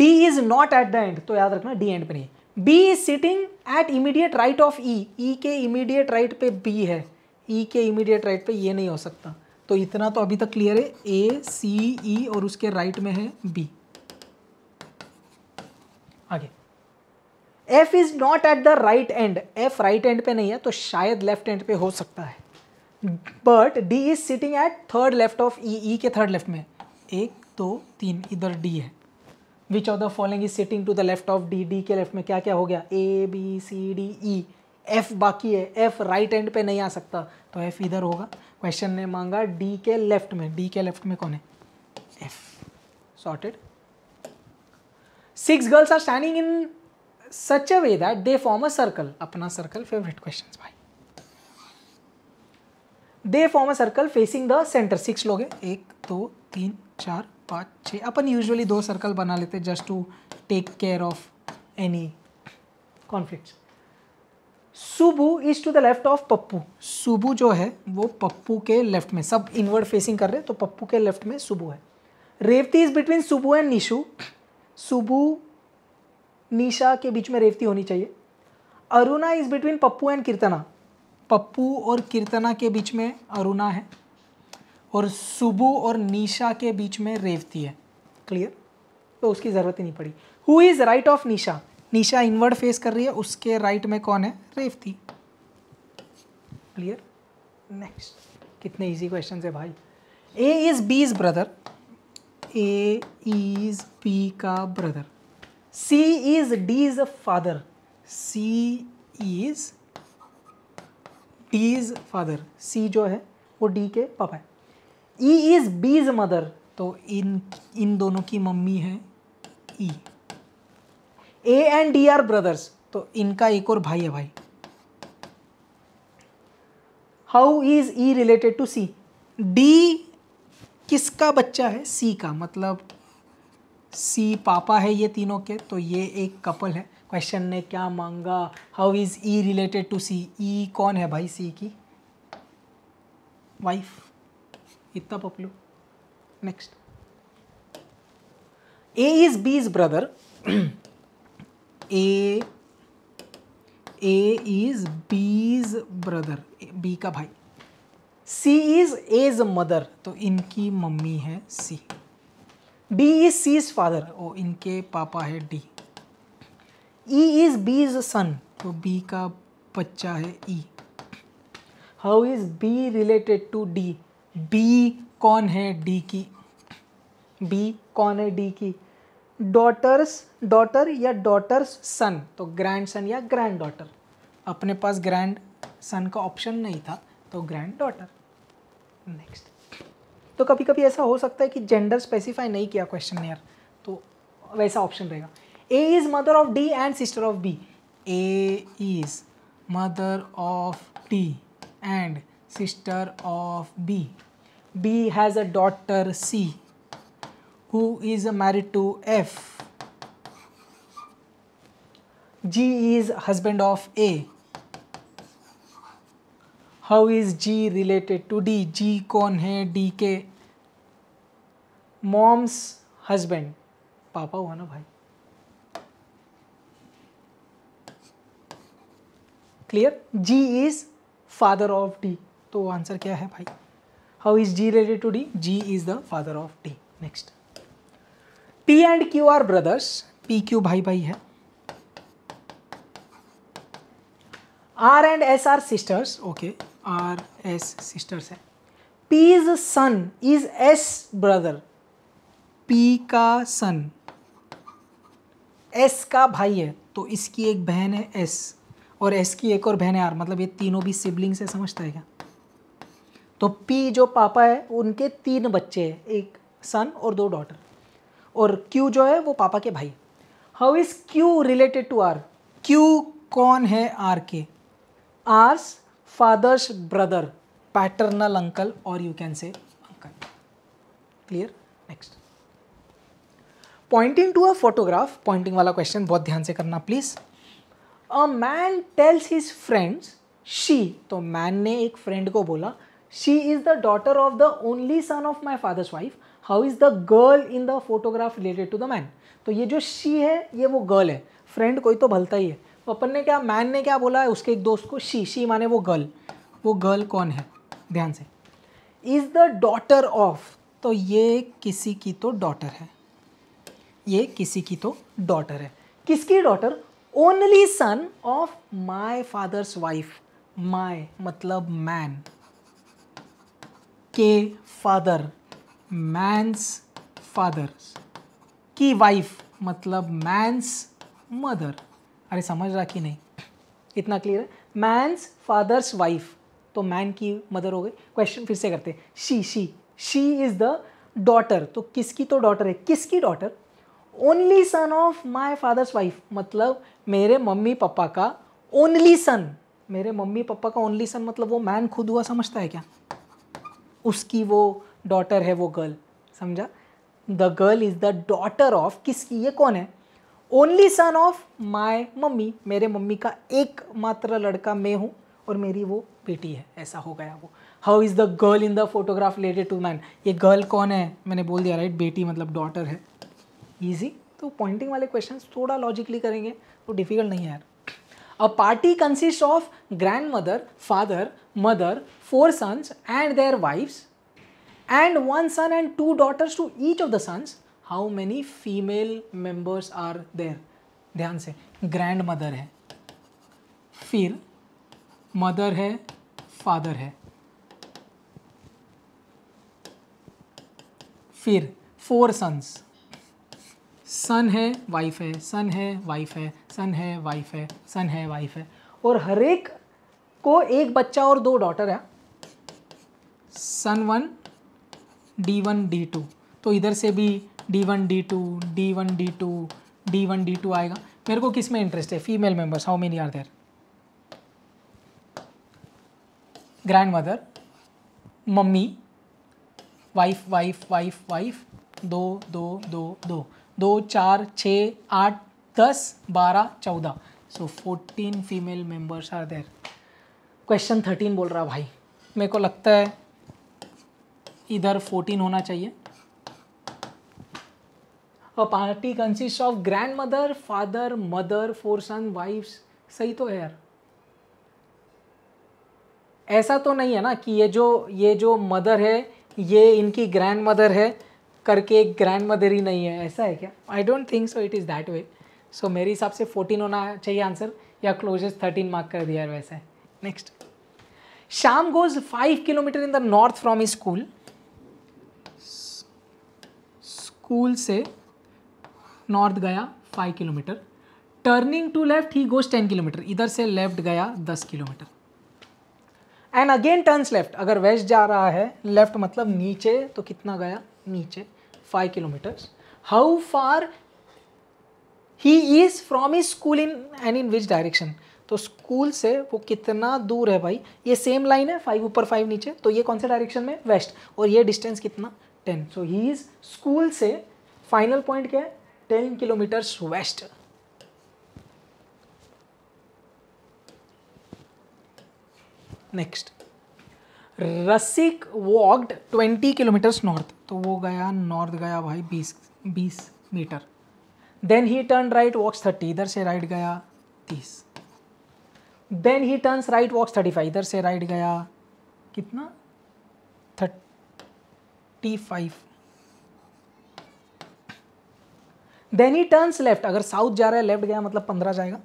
D is not at the end तो याद रखना डी एंड पे नहीं B is sitting at immediate right of E E के इमीडिएट राइट पे बी है ई e के इमीडिएट राइट e पे ये नहीं हो सकता तो इतना तो अभी तक क्लियर है ए सी ई और उसके राइट में है बी आगे F is not at the right end F right end पे नहीं है तो शायद लेफ्ट एंड पे हो सकता है but D is sitting at third left of E E के थर्ड लेफ्ट में एक दो तो, तीन इधर डी है which of the following is sitting to the left of D D के लेफ्ट में क्या क्या हो गया A B C D E F बाकी है एफ राइट एंड पे नहीं आ सकता तो एफ इधर होगा क्वेश्चन ने मांगा डी के लेफ्ट में डी के लेफ्ट में कौन है F sorted six girls are standing in such a way that they form a circle अपना सर्कल फेवरेट क्वेश्चन भाई they form a circle facing the centre six लोग हैं एक दो तीन चार पाँच छः अपन यूजुअली दो सर्कल बना लेते just to take care of any conflict Subu is to the left of Pappu Subu जो है वो पप्पू के लेफ्ट में सब इनवर्ड फेसिंग कर रहे हैं तो पप्पू के लेफ्ट में सुबु है Revathi is between Subu and Nishu Subu Nisha के बीच में रेवती होनी चाहिए Aruna is between Pappu and Keerthana Pappu और कीर्तना के बीच में अरुणा है और सुबु और निशा के बीच में रेवती है क्लियर तो उसकी ज़रूरत ही नहीं पड़ी who is right of Nisha Nisha inward face कर रही है उसके राइट में कौन है रेवती क्लियर नेक्स्ट कितने इजी क्वेश्चन है भाई A is B is brother A is B का brother C is D is a father C is D is father C जो है वो डी के पापा है ई इज़ बीज मदर तो इन इन दोनों की मम्मी है E A and D are brothers तो इनका एक और भाई है भाई how is E related to C D किसका बच्चा है सी का मतलब सी पापा है ये तीनों के तो ये एक कपल है क्वेश्चन ने क्या मांगा how is E related to C E कौन है भाई सी की वाइफ इतना popular next A is B's brother A A is B's brother B का भाई सी इज एज मदर तो इनकी मम्मी है C D is C's father ओ इनके पापा है डी ई इज बीज सन तो बी का बच्चा है E how is B related to D B कौन है डी की बी कौन है डी की डॉटर्स डॉटर या डॉटर्स सन तो ग्रैंड सन या ग्रैंड डॉटर अपने पास ग्रैंड सन का ऑप्शन नहीं था तो ग्रैंड डॉटर नेक्स्ट तो कभी कभी ऐसा हो सकता है कि जेंडर स्पेसिफाई नहीं किया क्वेश्चन यार तो वैसा ऑप्शन रहेगा A is mother of D and sister of B A is mother of D and sister of B B has a daughter C who is married to F. G is husband of A. How is G related to D? G कौन है D के moms husband पापा हुआ ना भाई clear G is father of D तो answer क्या है भाई How is G related to D? G is the father of t Next. P and Q are brothers. P bhai bhai hai r and s are sisters okay r s sisters hai p is is son is S brother P का son S का भाई है तो इसकी एक बहन है S और एस की एक और बहन है यार मतलब ये तीनों भी सिबलिंग्स है समझता है क्या तो पी जो पापा है उनके तीन बच्चे हैं एक सन और दो डॉटर और क्यू जो है वो पापा के भाई how is Q related to R Q कौन है आर के R's father's brother paternal uncle और you can say uncle clear next pointing to a photograph pointing वाला क्वेश्चन बहुत ध्यान से करना please a man tells his friends she तो मैन ने एक फ्रेंड को बोला she is the daughter of the only son of my father's wife how is the girl in the photograph related to the man तो ये जो she है ये वो girl है friend कोई तो भलता ही है पपन ने क्या मैन ने क्या बोला है उसके एक दोस्त को she she माने वो girl वो girl कौन है ध्यान से इज द डॉटर ऑफ तो ये किसी की तो डॉटर है ये किसी की तो डॉटर है किसकी daughter only son of my father's wife my मतलब मैन के फादर मैंस फादर की वाइफ मतलब मैंस मदर अरे समझ रहा कि नहीं इतना क्लियर है मैंस फादर्स वाइफ तो मैन की मदर हो गई क्वेश्चन फिर से करते she she she is the daughter तो किसकी तो डॉटर है किसकी daughter only son of my father's wife मतलब मेरे मम्मी पापा का ओनली सन मेरे मम्मी पापा का ओनली सन मतलब वो मैन खुद हुआ समझता है क्या उसकी वो डॉटर है वो गर्ल समझा the girl is the daughter of किसकी ये कौन है ओनली सन ऑफ माई मम्मी मेरे मम्मी का एकमात्र लड़का मैं हूँ और मेरी वो बेटी है ऐसा हो गया वो how is the girl in the photograph related to man ये गर्ल कौन है मैंने बोल दिया राइट बेटी मतलब डॉटर है ईजी तो पॉइंटिंग वाले क्वेश्चन थोड़ा लॉजिकली करेंगे तो डिफ़िकल्ट नहीं है यार A party consists of grandmother, father, mother, four sons and their wives and one son and two daughters to each of the sons. How many female members are there? ध्यान से grandmother है फिर mother है father है फिर four sons सन है wife है सन है वाइफ है सन है वाइफ है सन है वाइफ है और हर एक को एक बच्चा और दो डॉटर है son one D one D two तो इधर से भी D one D two D one D two D one D two आएगा मेरे को किस में इंटरेस्ट है female members how many are there grand mother मम्मी वाइफ वाइफ वाइफ वाइफ दो दो दो दो दो चार छः आठ दस बारह चौदह so fourteen female members are there question thirteen बोल रहा भाई मेरे को लगता है इधर फोर्टीन होना चाहिए a party consist of grand mother father mother four son wives सही तो है यार ऐसा तो नहीं है ना कि ये जो ये जो मदर है ये इनकी ग्रैंड मदर है करके एक ग्रैंड मदर ही नहीं है ऐसा है क्या I don't think so it is that way so मेरे हिसाब से फोर्टीन होना चाहिए आंसर या क्लोजेस्ट थर्टीन मार्क कर दिया है वैसे next Sham goes five kilometer in the north from the school school से नॉर्थ गया five kilometer turning to left he goes ten kilometer इधर से लेफ्ट गया दस kilometer and again turns left अगर वेस्ट जा रहा है लेफ्ट मतलब नीचे तो कितना गया नीचे 5 kilometers. How far he is from his school in and in which direction? तो स्कूल से वो कितना दूर है भाई ये सेम लाइन है फाइव ऊपर फाइव नीचे तो ये कौन से डायरेक्शन में वेस्ट और ये डिस्टेंस कितना ten so he is school से फाइनल पॉइंट क्या है ten kilometers west next Rasik walked twenty kilometers north तो वो गया नॉर्थ गया भाई बीस बीस meter then he turn right walks thirty इधर से राइट गया तीस then he turns right walks thirty five इधर से राइट गया कितना thirty five then he turns left अगर साउथ जा रहा है लेफ्ट गया मतलब पंद्रह जाएगा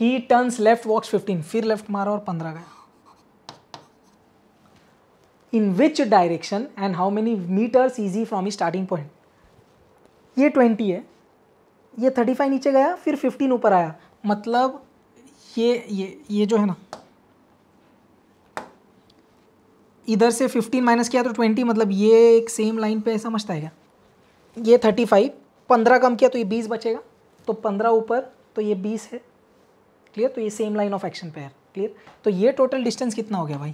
ही टर्न्स लेफ्ट वॉक्स 15 फिर लेफ्ट मारा और 15 गया in which direction and how many meters is he from starting point ये 20 है ये 35 नीचे गया फिर 15 ऊपर आया मतलब ये ये ये जो है ना इधर से 15 माइनस किया तो 20 मतलब ये एक सेम लाइन पे समझता है क्या ये 35 15 कम किया तो ये 20 बचेगा तो 15 ऊपर तो ये 20 है क्लियर तो ये सेम लाइन ऑफ एक्शन पे है क्लियर तो ये टोटल डिस्टेंस कितना हो गया भाई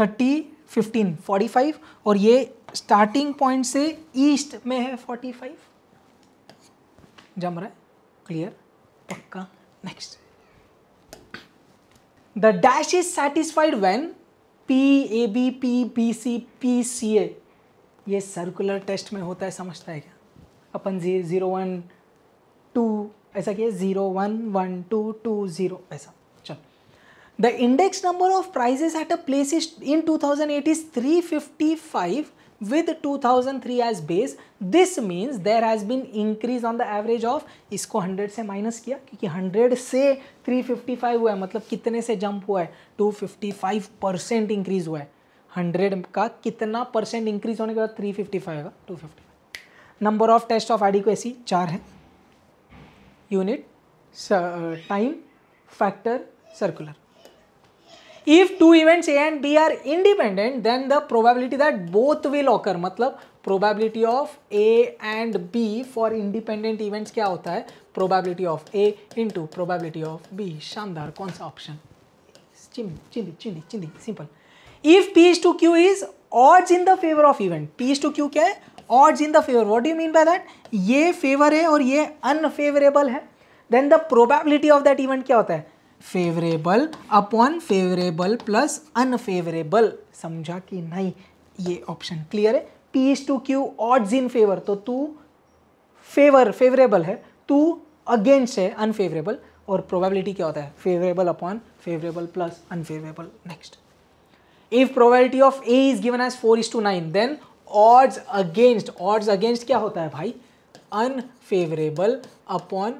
थर्टी फिफ्टीन फोर्टी फाइव और ये स्टार्टिंग पॉइंट से ईस्ट में है फोर्टी फाइव जम रहा है क्लियर पक्का next the dash is satisfied when P A B P B C P C A ये सर्कुलर टेस्ट में होता है समझता है क्या अपन जी जीरो वन टू ऐसा किया zero one one two two zero ऐसा चलो the index number of prices at a place is in two thousand eight is three fifty five with two thousand three as base this means there has been increase on the average of इसको hundred से minus किया क्योंकि hundred से three fifty five हुआ है मतलब कितने से जंप हुआ है two fifty five percent increase हुआ है हंड्रेड का कितना परसेंट इंक्रीज होने के बाद थ्री फिफ्टी फाइव होगा five number of test of ऐसी चार है unit time factor circular if two events a and b are independent then the probability that both will occur matlab probability of a and b for independent events kya hota hai probability of a into probability of b shandar kaun sa option option चिंदी चिंदी चिंदी simple if p is to q is odds in the favor of event p is to q kya hai odds in the favour what you mean by that ये favour है और ये unfavourable है then the probability of that event क्या होता है favourable upon favourable plus unfavourable समझा कि नहीं ये ऑप्शन क्लियर है P is to Q odds in favour तो तू फेवर फेवरेबल है तू अगेंस्ट है अनफेवरेबल और प्रोबेबिलिटी क्या होता है favourable upon favourable plus unfavourable next if probability of A is given as four is to nine then odds against odds against क्या होता है भाई अनफेवरेबल अपॉन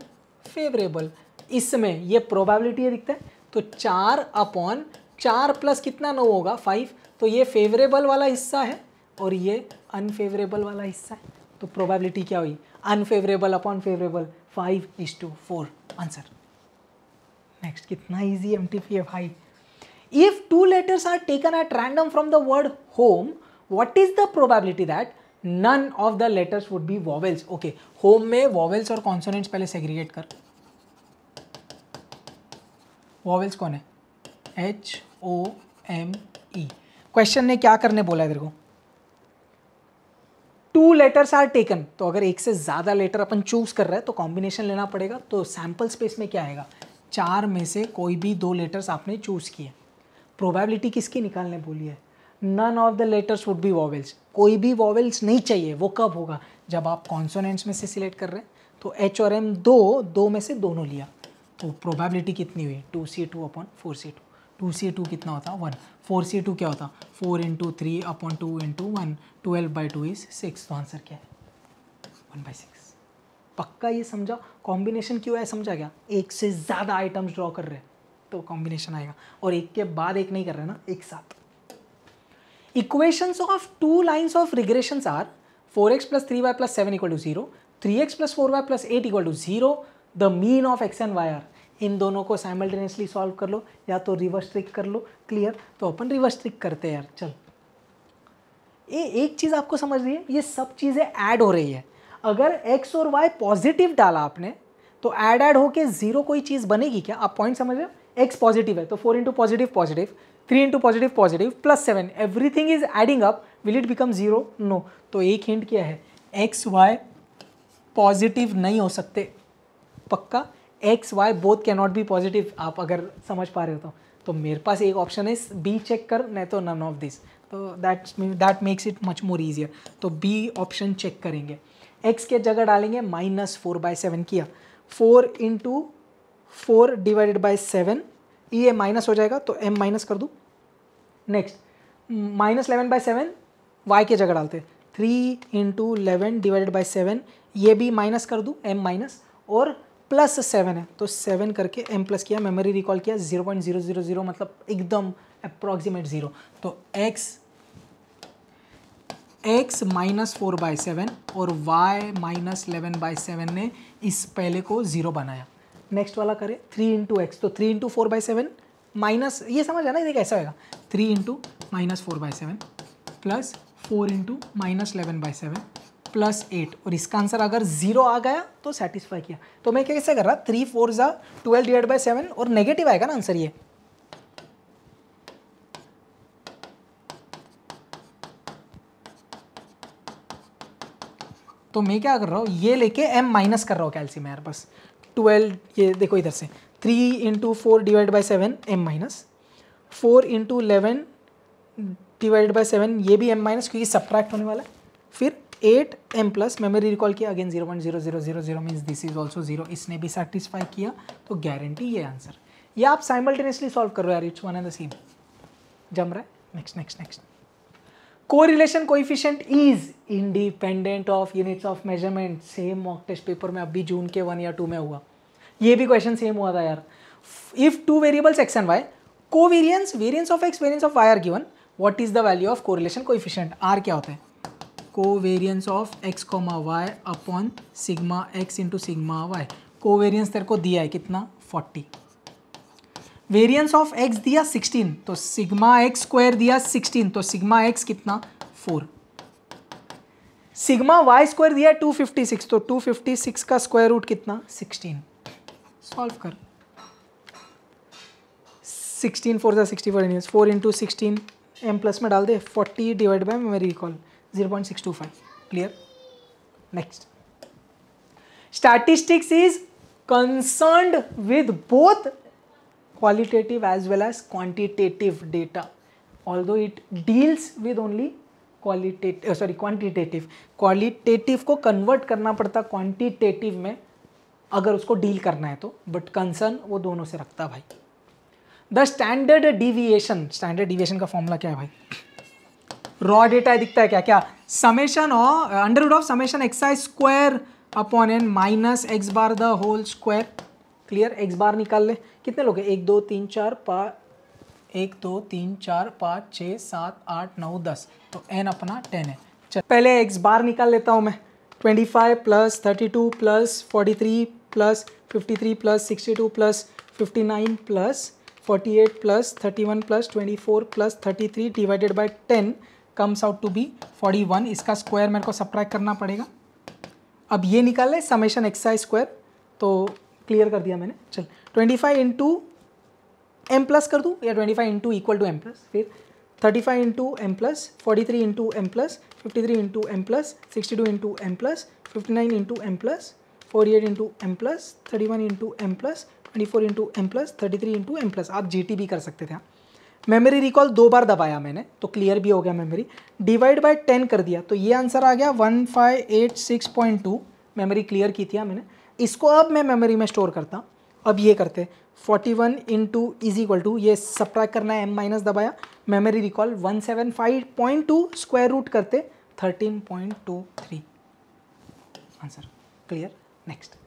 फेवरेबल इसमें ये प्रोबेबिलिटी दिखता है तो चार अपॉन चार प्लस कितना नो होगा फाइव तो ये फेवरेबल वाला हिस्सा है और ये अनफेवरेबल वाला हिस्सा है तो प्रोबेबिलिटी क्या हुई unfavourable upon favourable five is to four answer next कितना इजी एम है भाई if two letters are taken at random from the word home what is the probability that none of the letters would be vowels okay home में vowels और consonants पहले segregate कर vowels कौन है H O M E question ने क्या करने बोला है तेरे टू लेटर्स आर टेकन तो अगर एक से ज़्यादा लेटर अपन चूज कर रहे हैं तो कॉम्बिनेशन लेना पड़ेगा तो सैम्पल स्पेस में क्या आएगा चार में से कोई भी दो लेटर्स आपने चूज किए प्रोबेबिलिटी किसकी निकालने बोली है none of the letters would be vowels कोई भी वॉवल्स नहीं चाहिए वो कब होगा जब आप कॉन्सोनेंट्स में से सिलेक्ट कर रहे हैं तो एच और एम दो दो में से दोनों लिया तो प्रोबेबिलिटी कितनी हुई two C two upon four C two two C two कितना होता वन फोर सी टू क्या होता four into three upon two into one twelve by two is six तो आंसर क्या है वन बाई सिक्स पक्का ये समझा कॉम्बिनेशन क्यों है समझा गया एक से ज़्यादा आइटम्स ड्रॉ कर रहे हैं तो कॉम्बिनेशन आएगा और एक के बाद एक नहीं कर रहे ना एक साथ Equations of two lines of regressions are 4x plus 3y plus 7 equal to 0, 3x plus 4y plus 8 equal to 0, the mean of x and y are. इन दोनों को साइमल्टेनियसली सॉल्व कर लो या तो रिवर्स ट्रिक कर लो क्लियर तो अपन reverse trick करते हैं यार चल ये एक चीज़ आपको समझ रही है ये सब चीज़ें ऐड हो रही है अगर x और y पॉजिटिव डाला आपने तो ऐड ऐड होके जीरो कोई चीज़ बनेगी क्या आप पॉइंट समझ रहे हो x पॉजिटिव है तो four into positive positive three into positive positive plus seven everything is adding up will it become zero no तो एक हिंट क्या है एक्स वाई पॉजिटिव नहीं हो सकते पक्का X Y both can not be positive आप अगर समझ पा रहे हो तो तो मेरे पास एक ऑप्शन है बी चेक कर नहीं तो नन ऑफ दिस तो that that makes it much more easier तो बी ऑप्शन चेक करेंगे एक्स के जगह डालेंगे माइनस फोर बाय सेवन किया four into four divided by seven ये माइनस हो जाएगा तो एम माइनस कर दूँ next minus eleven by seven Y के जगह डालते three into eleven divided by seven ये भी माइनस कर दूँ एम माइनस और प्लस सेवन है तो सेवन करके एम प्लस किया मेमोरी रिकॉल किया zero point zero zero zero मतलब एकदम अप्रॉक्सीमेट ज़ीरो तो X X minus four by seven और Y minus eleven by seven ने इस पहले को ज़ीरो बनाया नेक्स्ट वाला करें थ्री इंटू एक्स तो three into four by seven minus ये समझ आना ये कैसा होगा three into minus four by seven plus four into minus eleven by seven plus eight और इसका आंसर अगर जीरो आ गया तो सेटिस्फाई किया तो मैं कैसे कर रहा थ्री फोर ज़ा ट्वेल्व डिवाइड बाई सेवन और नेगेटिव आएगा ना आंसर ये तो मैं क्या कर रहा हूँ ये लेके एम माइनस कर रहा हूँ कैल्सियम यार बस ट्वेल्व ये देखो इधर से three into four divide by seven M minus four into eleven divide by seven ये भी एम माइनस क्योंकि सब्ट्रैक्ट होने वाला है फिर eight M plus memory recall किया again zero point zero zero zero zero means this is also zero इसने भी सेटिस्फाई किया तो गारंटी ये आंसर या आप साइमल्टेनियसली सॉल्व करो यार it's one and the same जम रहा है नेक्स्ट नेक्स्ट नेक्स्ट को relation coefficient is independent of units of measurement same mock test paper में अभी जून के वन या टू में हुआ ये भी क्वेश्चन सेम हुआ था यार if two variables X and Y covariance variance of X variance of Y are given what is the value of correlation coefficient R क्या होता है covariance of X comma Y upon sigma X into sigma Y covariance तेरे को दिया है कितना 40 variance of x दिया 16 तो सिग्मा एक्स स्क्वायर दिया 16 तो सिग्मा एक्स कितना 4 सिग्मा वाई स्क्वायर दिया 256 तो 256 का स्क्वायर रूट कितना 16 सॉल्व कर सिक्सटीन फोर या सिक्सटी फोर एनियस four into sixteen M plus में डाल दे फोर्टी डिवाइड बाई मेरी recall zero point six two five clear next statistics is concern with both qualitative as well as quantitative data although it deals with only qualitative sorry quantitative qualitative को convert करना पड़ता quantitative में अगर उसको deal करना है तो but concern वो दोनों से रखता भाई the standard deviation standard deviation का फॉर्मूला क्या है भाई रॉ डेटा दिखता है क्या क्या summation of under root of summation X I square upon N minus X bar the whole square clear X bar निकाल ले कितने लोग हैं एक दो तीन चार पाँच एक दो तीन चार पाँच छः सात आठ नौ दस तो एन अपना टेन है चल पहले एक्स बार निकाल लेता हूँ मैं twenty five plus thirty two plus forty three plus fifty three plus sixty two plus fifty nine plus forty eight plus thirty one plus twenty four plus thirty three divided by ten comes out to be forty one इसका square मेरे को subtract करना पड़ेगा अब ये निकाल लें summation X I's square तो क्लियर कर दिया मैंने चल twenty five into M plus कर दूँ या twenty five into equal to M plus फिर thirty five into M plus forty three into M plus fifty three into M plus sixty two into M plus fifty nine into M plus forty eight into M plus thirty one into M plus twenty four into M plus thirty three into M plus आप G T भी कर सकते थे memory recall दो बार दबाया मैंने तो clear भी हो गया मेमोरी डिवाइड बाय टेन कर दिया तो ये आंसर आ गया one five eight six point two memory clear की थी मैंने इसको अब मैं मेमोरी में स्टोर करता अब ये करते forty one into is equal to ये सब्ट्रैक्ट करना है एम माइनस दबाया memory recall one seven five point two square root करते thirteen point two three answer clear next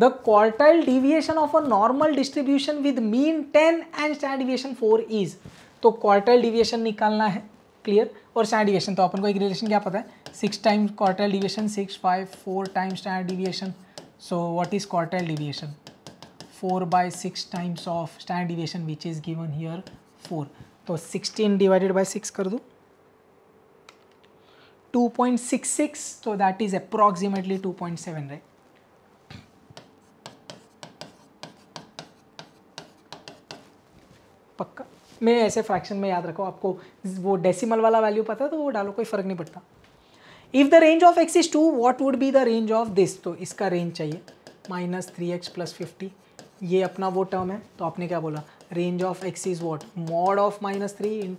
the quartile deviation of a normal distribution with mean 10 and standard deviation 4 is तो quartile deviation निकालना है clear और stand deviation तो अपन को एक relation क्या पता है six time quartile deviation six five four time stand deviation so what is quartile deviation four by six times of stand deviation which is given here four तो sixteen divided by six कर दो 2.66 तो that is right में ऐसे fraction में याद रखो आपको वो डेसिमल वाला वैल्यू पता है तो वो डालो कोई फ़र्क नहीं पड़ता if the range of X is two what would be the range of this तो इसका रेंज चाहिए minus three X plus fifty ये अपना वो टर्म है तो आपने क्या बोला range of X is what mod of minus three in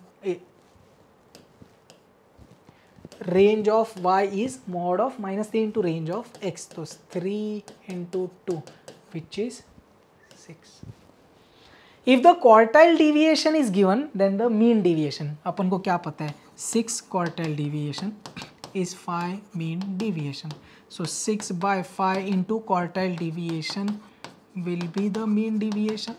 range of Y is mod of minus three into range of x तो three into two which is six if the quartile deviation is given then the mean deviation अपन को क्या पता है six quartile deviation is five mean deviation so six by five into quartile deviation will be the mean deviation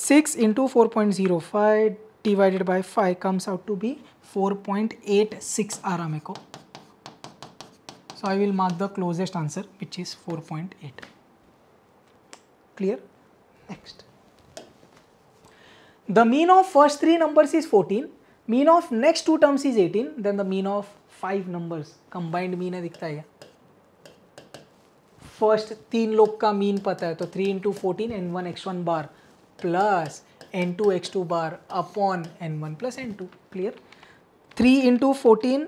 6 into 4.05 divided by 5 comes out to be 4.86 arameko so i will mark the closest answer which is 4.8 clear next The mean of first three numbers is 14, mean of next two terms is 18, then the mean of five numbers combined mean है दिखता है first तीन लोग का mean पता है तो three into fourteen N one X one bar plus N two X two bar upon N one plus N two clear three into fourteen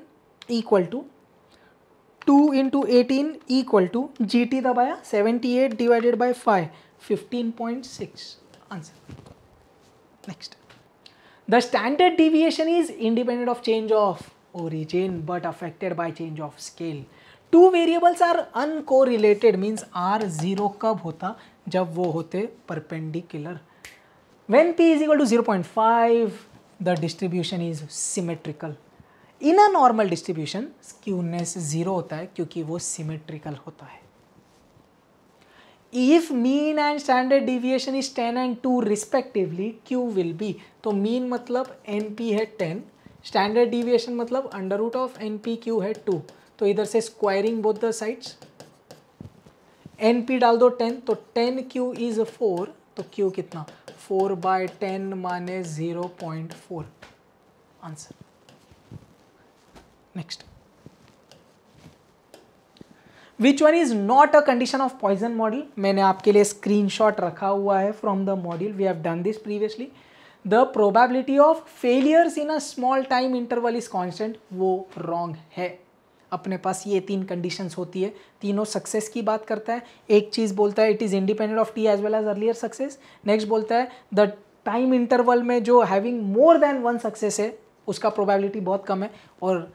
equal to two into eighteen equal to G T दबाया seventy eight divided by five fifteen point six answer next the standard deviation is independent of change of origin but affected by change of scale two variables are uncorrelated means are zero कब होता जब वो होते perpendicular when P is equal to zero point five the distribution is symmetrical in a normal distribution skewness zero होता है क्योंकि वो symmetrical होता है if mean and standard deviation is 10 and 2 respectively q will be तो mean मतलब np है 10 standard deviation मतलब under root of np q है 2 तो इधर से squaring both the sides np डाल दो 10 तो 10 q is 4 तो q कितना 4 by 10 माने 0.4 answer next which one is not a condition of Poisson model मैंने आपके लिए शॉट रखा हुआ है from the module we have done this previously the probability of failures in a small time interval is constant वो wrong है अपने पास ये तीन कंडीशंस होती है तीनों सक्सेस की बात करता है एक चीज़ बोलता है it is independent of T as well as earlier success next बोलता है द टाइम इंटरवल में जो having more than one success है उसका प्रोबेबिलिटी बहुत कम है और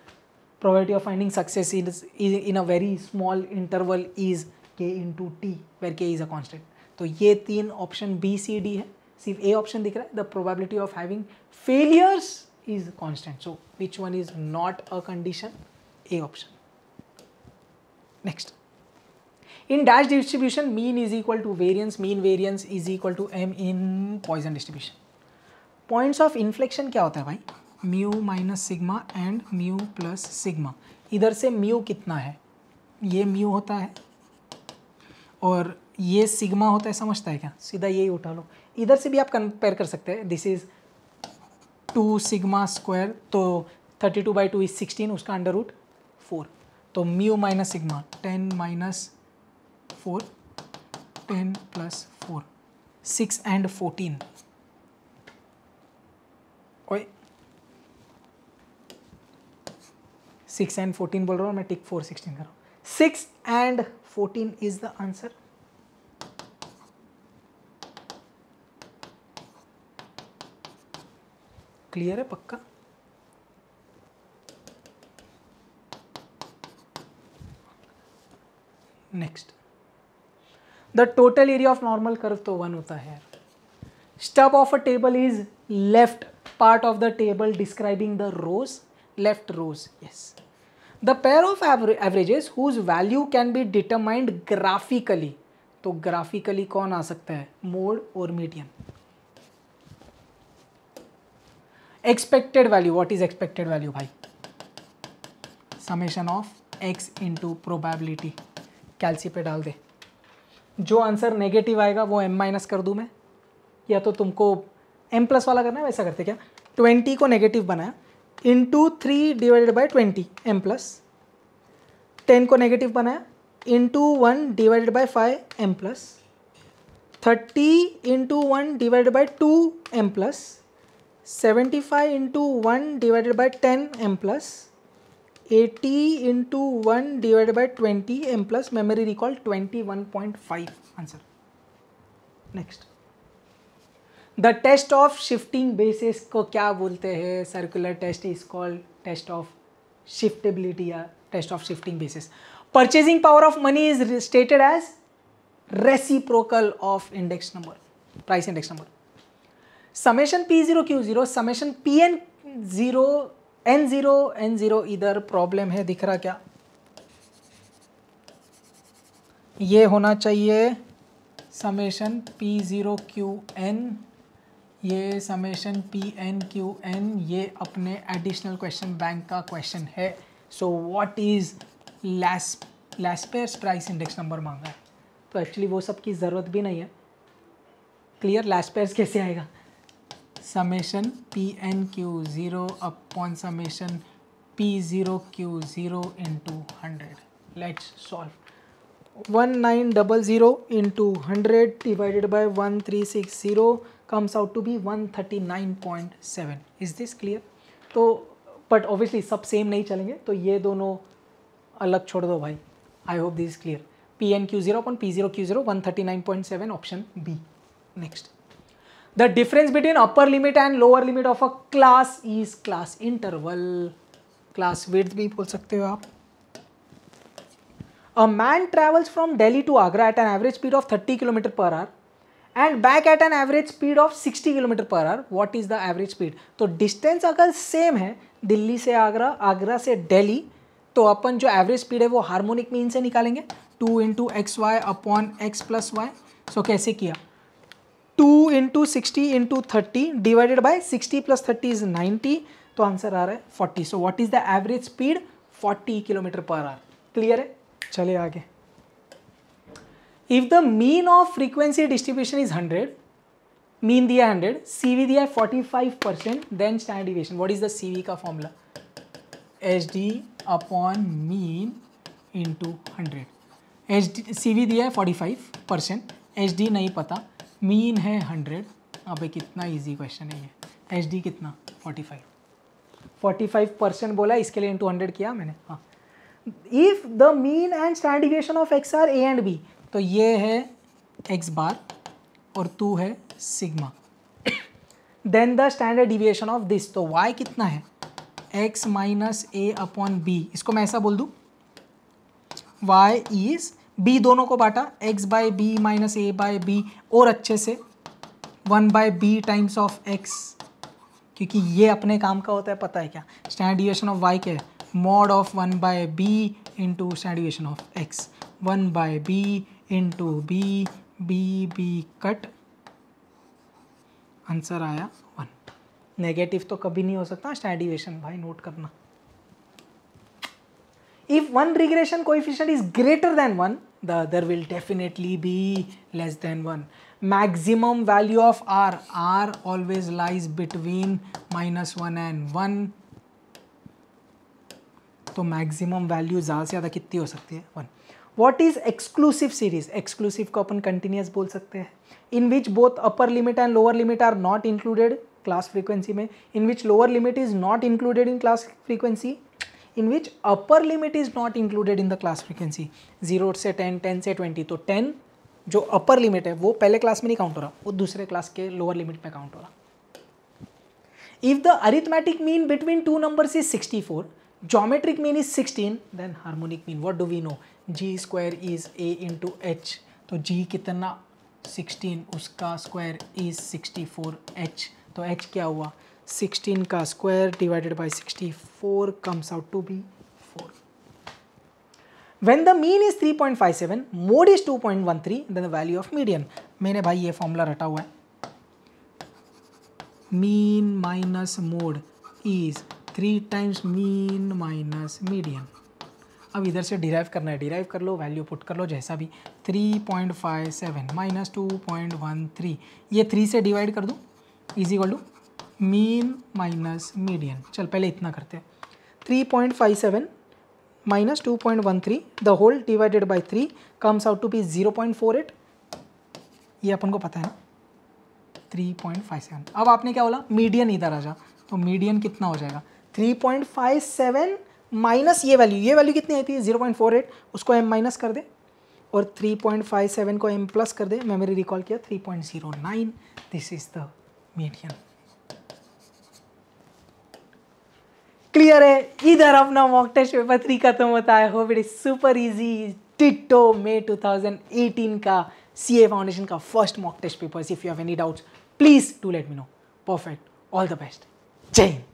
probability of finding success in, in a very small interval is k into t where k is a constant तो ये तीन ऑप्शन बी सी डी है सिर्फ ए ऑप्शन दिख रहा है the probability of having failures is constant so which one is not a condition A option next in dash distribution mean is equal to variance mean variance is equal to M in Poisson distribution points of inflection क्या होता है भाई mu minus sigma and mu plus sigma इधर से mu कितना है ये mu होता है और ये सिग्मा होता है समझता है क्या सीधा यही उठा लो इधर से भी आप कंपेयर कर सकते हैं this is to sigma square तो thirty two by two is sixteen उसका अंडर रूट फोर तो mu minus sigma ten minus four ten plus four six and fourteen six and fourteen बोल रहा हूँ मैं टिक फोर सिक्सटीन कर रहा हूँ six and fourteen is the answer clear है पक्का next the total area of normal curve तो वन होता है stub of a table is left part of the table describing the rows left rows yes the pair of averages whose value can be determined graphically तो graphically kon aa sakta hai mode or median expected value what is expected value bhai summation of x into probability calci पे डाल दे जो answer negative आएगा वो M minus कर दूँ मैं या तो तुमको एम प्लस वाला करना है वैसा करते क्या ट्वेंटी को नेगेटिव बनाया into three divided by twenty M plus ten को नेगेटिव बनाया into one divided by five M plus thirty into one divide by two M plus seventy five into one divided by ten M plus eighty into one divide by twenty M plus memory recall twenty one point five answer next the test of shifting basis को क्या बोलते हैं circular test is called test of शिफ्टेबिलिटी या test of shifting basis purchasing power of money is stated as reciprocal of index number price index number summation P zero Q zero summation P N zero N zero N zero इधर problem है दिख रहा क्या ये होना चाहिए summation P zero Q N ये summation P N Q N ये अपने एडिशनल क्वेश्चन बैंक का क्वेश्चन है so what is Las Laspeyres price index number मांगा है तो एक्चुअली वो सब की ज़रूरत भी नहीं है क्लियर लैसपेयर्स कैसे आएगा summation P N Q zero upon summation P zero Q zero into hundred let's solve one nine double zero into hundred divided by one three six zero comes out to be 139.7 is this clear तो but obviously सब same नहीं चलेंगे तो ये दोनों अलग छोड़ दो भाई I hope this clear P N Q zero अपन P zero Q zero one thirty nine point seven option B next the difference between upper limit and lower limit of a class is class interval class width भी बोल सकते हो आप a man travels from Delhi to Agra at an average speed of thirty kilometre per hour and back at an average speed of 60 kilometre per hour what is the average speed तो distance अगर same है दिल्ली से आगरा आगरा से दिल्ली तो अपन जो average speed है वो harmonic mean से निकालेंगे two into X Y upon x plus Y so कैसे किया two into sixty into thirty divided by sixty plus thirty is ninety तो आंसर आ रहा है forty so what is the average speed forty kilometre per hour clear है चले आगे if the mean of frequency distribution is hundred mean दिया hundred C V दिया forty five percent then standard what is the C we का formula H D upon mean into hundred H D C V दिया है forty five percent H D नहीं पता mean है hundred अब कितना easy question है ये एच डी कितना forty five forty five percent बोला इसके लिए इंटू हंड्रेड किया मैंने हाँ if the mean and standard deviation of X are A and B तो ये है एक्स बार और टू है sigma then the standard deviation of this तो वाई कितना है X minus A upon B इसको मैं ऐसा बोल दूँ वाई इज बी दोनों को बांटा X by B minus A by B और अच्छे से one by B times of X क्योंकि ये अपने काम का होता है पता है क्या स्टैंडर्ड ऑफ वाई क्या है mod of one by B into standard of X one by B into B B B cut answer आया वन नेगेटिव तो कभी नहीं हो सकता स्टैंडिवेशन भाई नोट करना if one regression coefficient is greater than one the other will definitely be less than one maximum value of R R always lies between minus one and one तो maximum value ज्यादा से ज्यादा कितनी हो सकती है one what is exclusive series exclusive को अपन कंटिन्यूस बोल सकते हैं in which both upper limit and lower limit are not included class frequency में in which lower limit is not included in class frequency in which upper limit is not included in the class frequency zero से ten ten से twenty तो ten जो upper limit है वो पहले class में नहीं काउंट हो रहा वो दूसरे क्लास के लोअर लिमिट में काउंट हो रहा if the arithmetic mean between two numbers is sixty four geometric mean is sixteen then harmonic mean what do we know G square is A into H तो G कितना 16 उसका square is sixty four H तो H क्या हुआ sixteen का square divided by 64 four comes out to be four when the mean is three point five seven mode is two point one three the value of median मैंने भाई ये formula रटा हुआ है mean minus mode is three times mean minus median अब इधर से derive करना है डिराइव कर लो वैल्यू पुट कर लो जैसा भी three point five seven minus two point one three ये थ्री से डिवाइड कर दूँ इजी कर लूँ मीन माइनस मीडियन चल पहले इतना करते हैं three point five seven minus two point one three the whole divided by three comes out to be zero point four eight ये अपन को पता है ना थ्री पॉइंट फाइव सेवन अब आपने क्या बोला मीडियन इधर आ जा तो मीडियन कितना हो जाएगा three point five seven minus ये वैल्यू ये वैल्यू कितनी आई थी जीरो पॉइंट फोर एट उसको एम माइनस कर दे और थ्री पॉइंट फाइव सेवन को एम प्लस कर दे मेमोरी रिकॉल किया three point zero nine this is the median clear है इधर अपना मॉक टेस्ट पेपर थ्री खत्म होता है hope it is super easy टिटो मे 2018 का सी ए फाउंडेशन का first mock test paper if you have any doubts please to let me know perfect all the best जय हिंद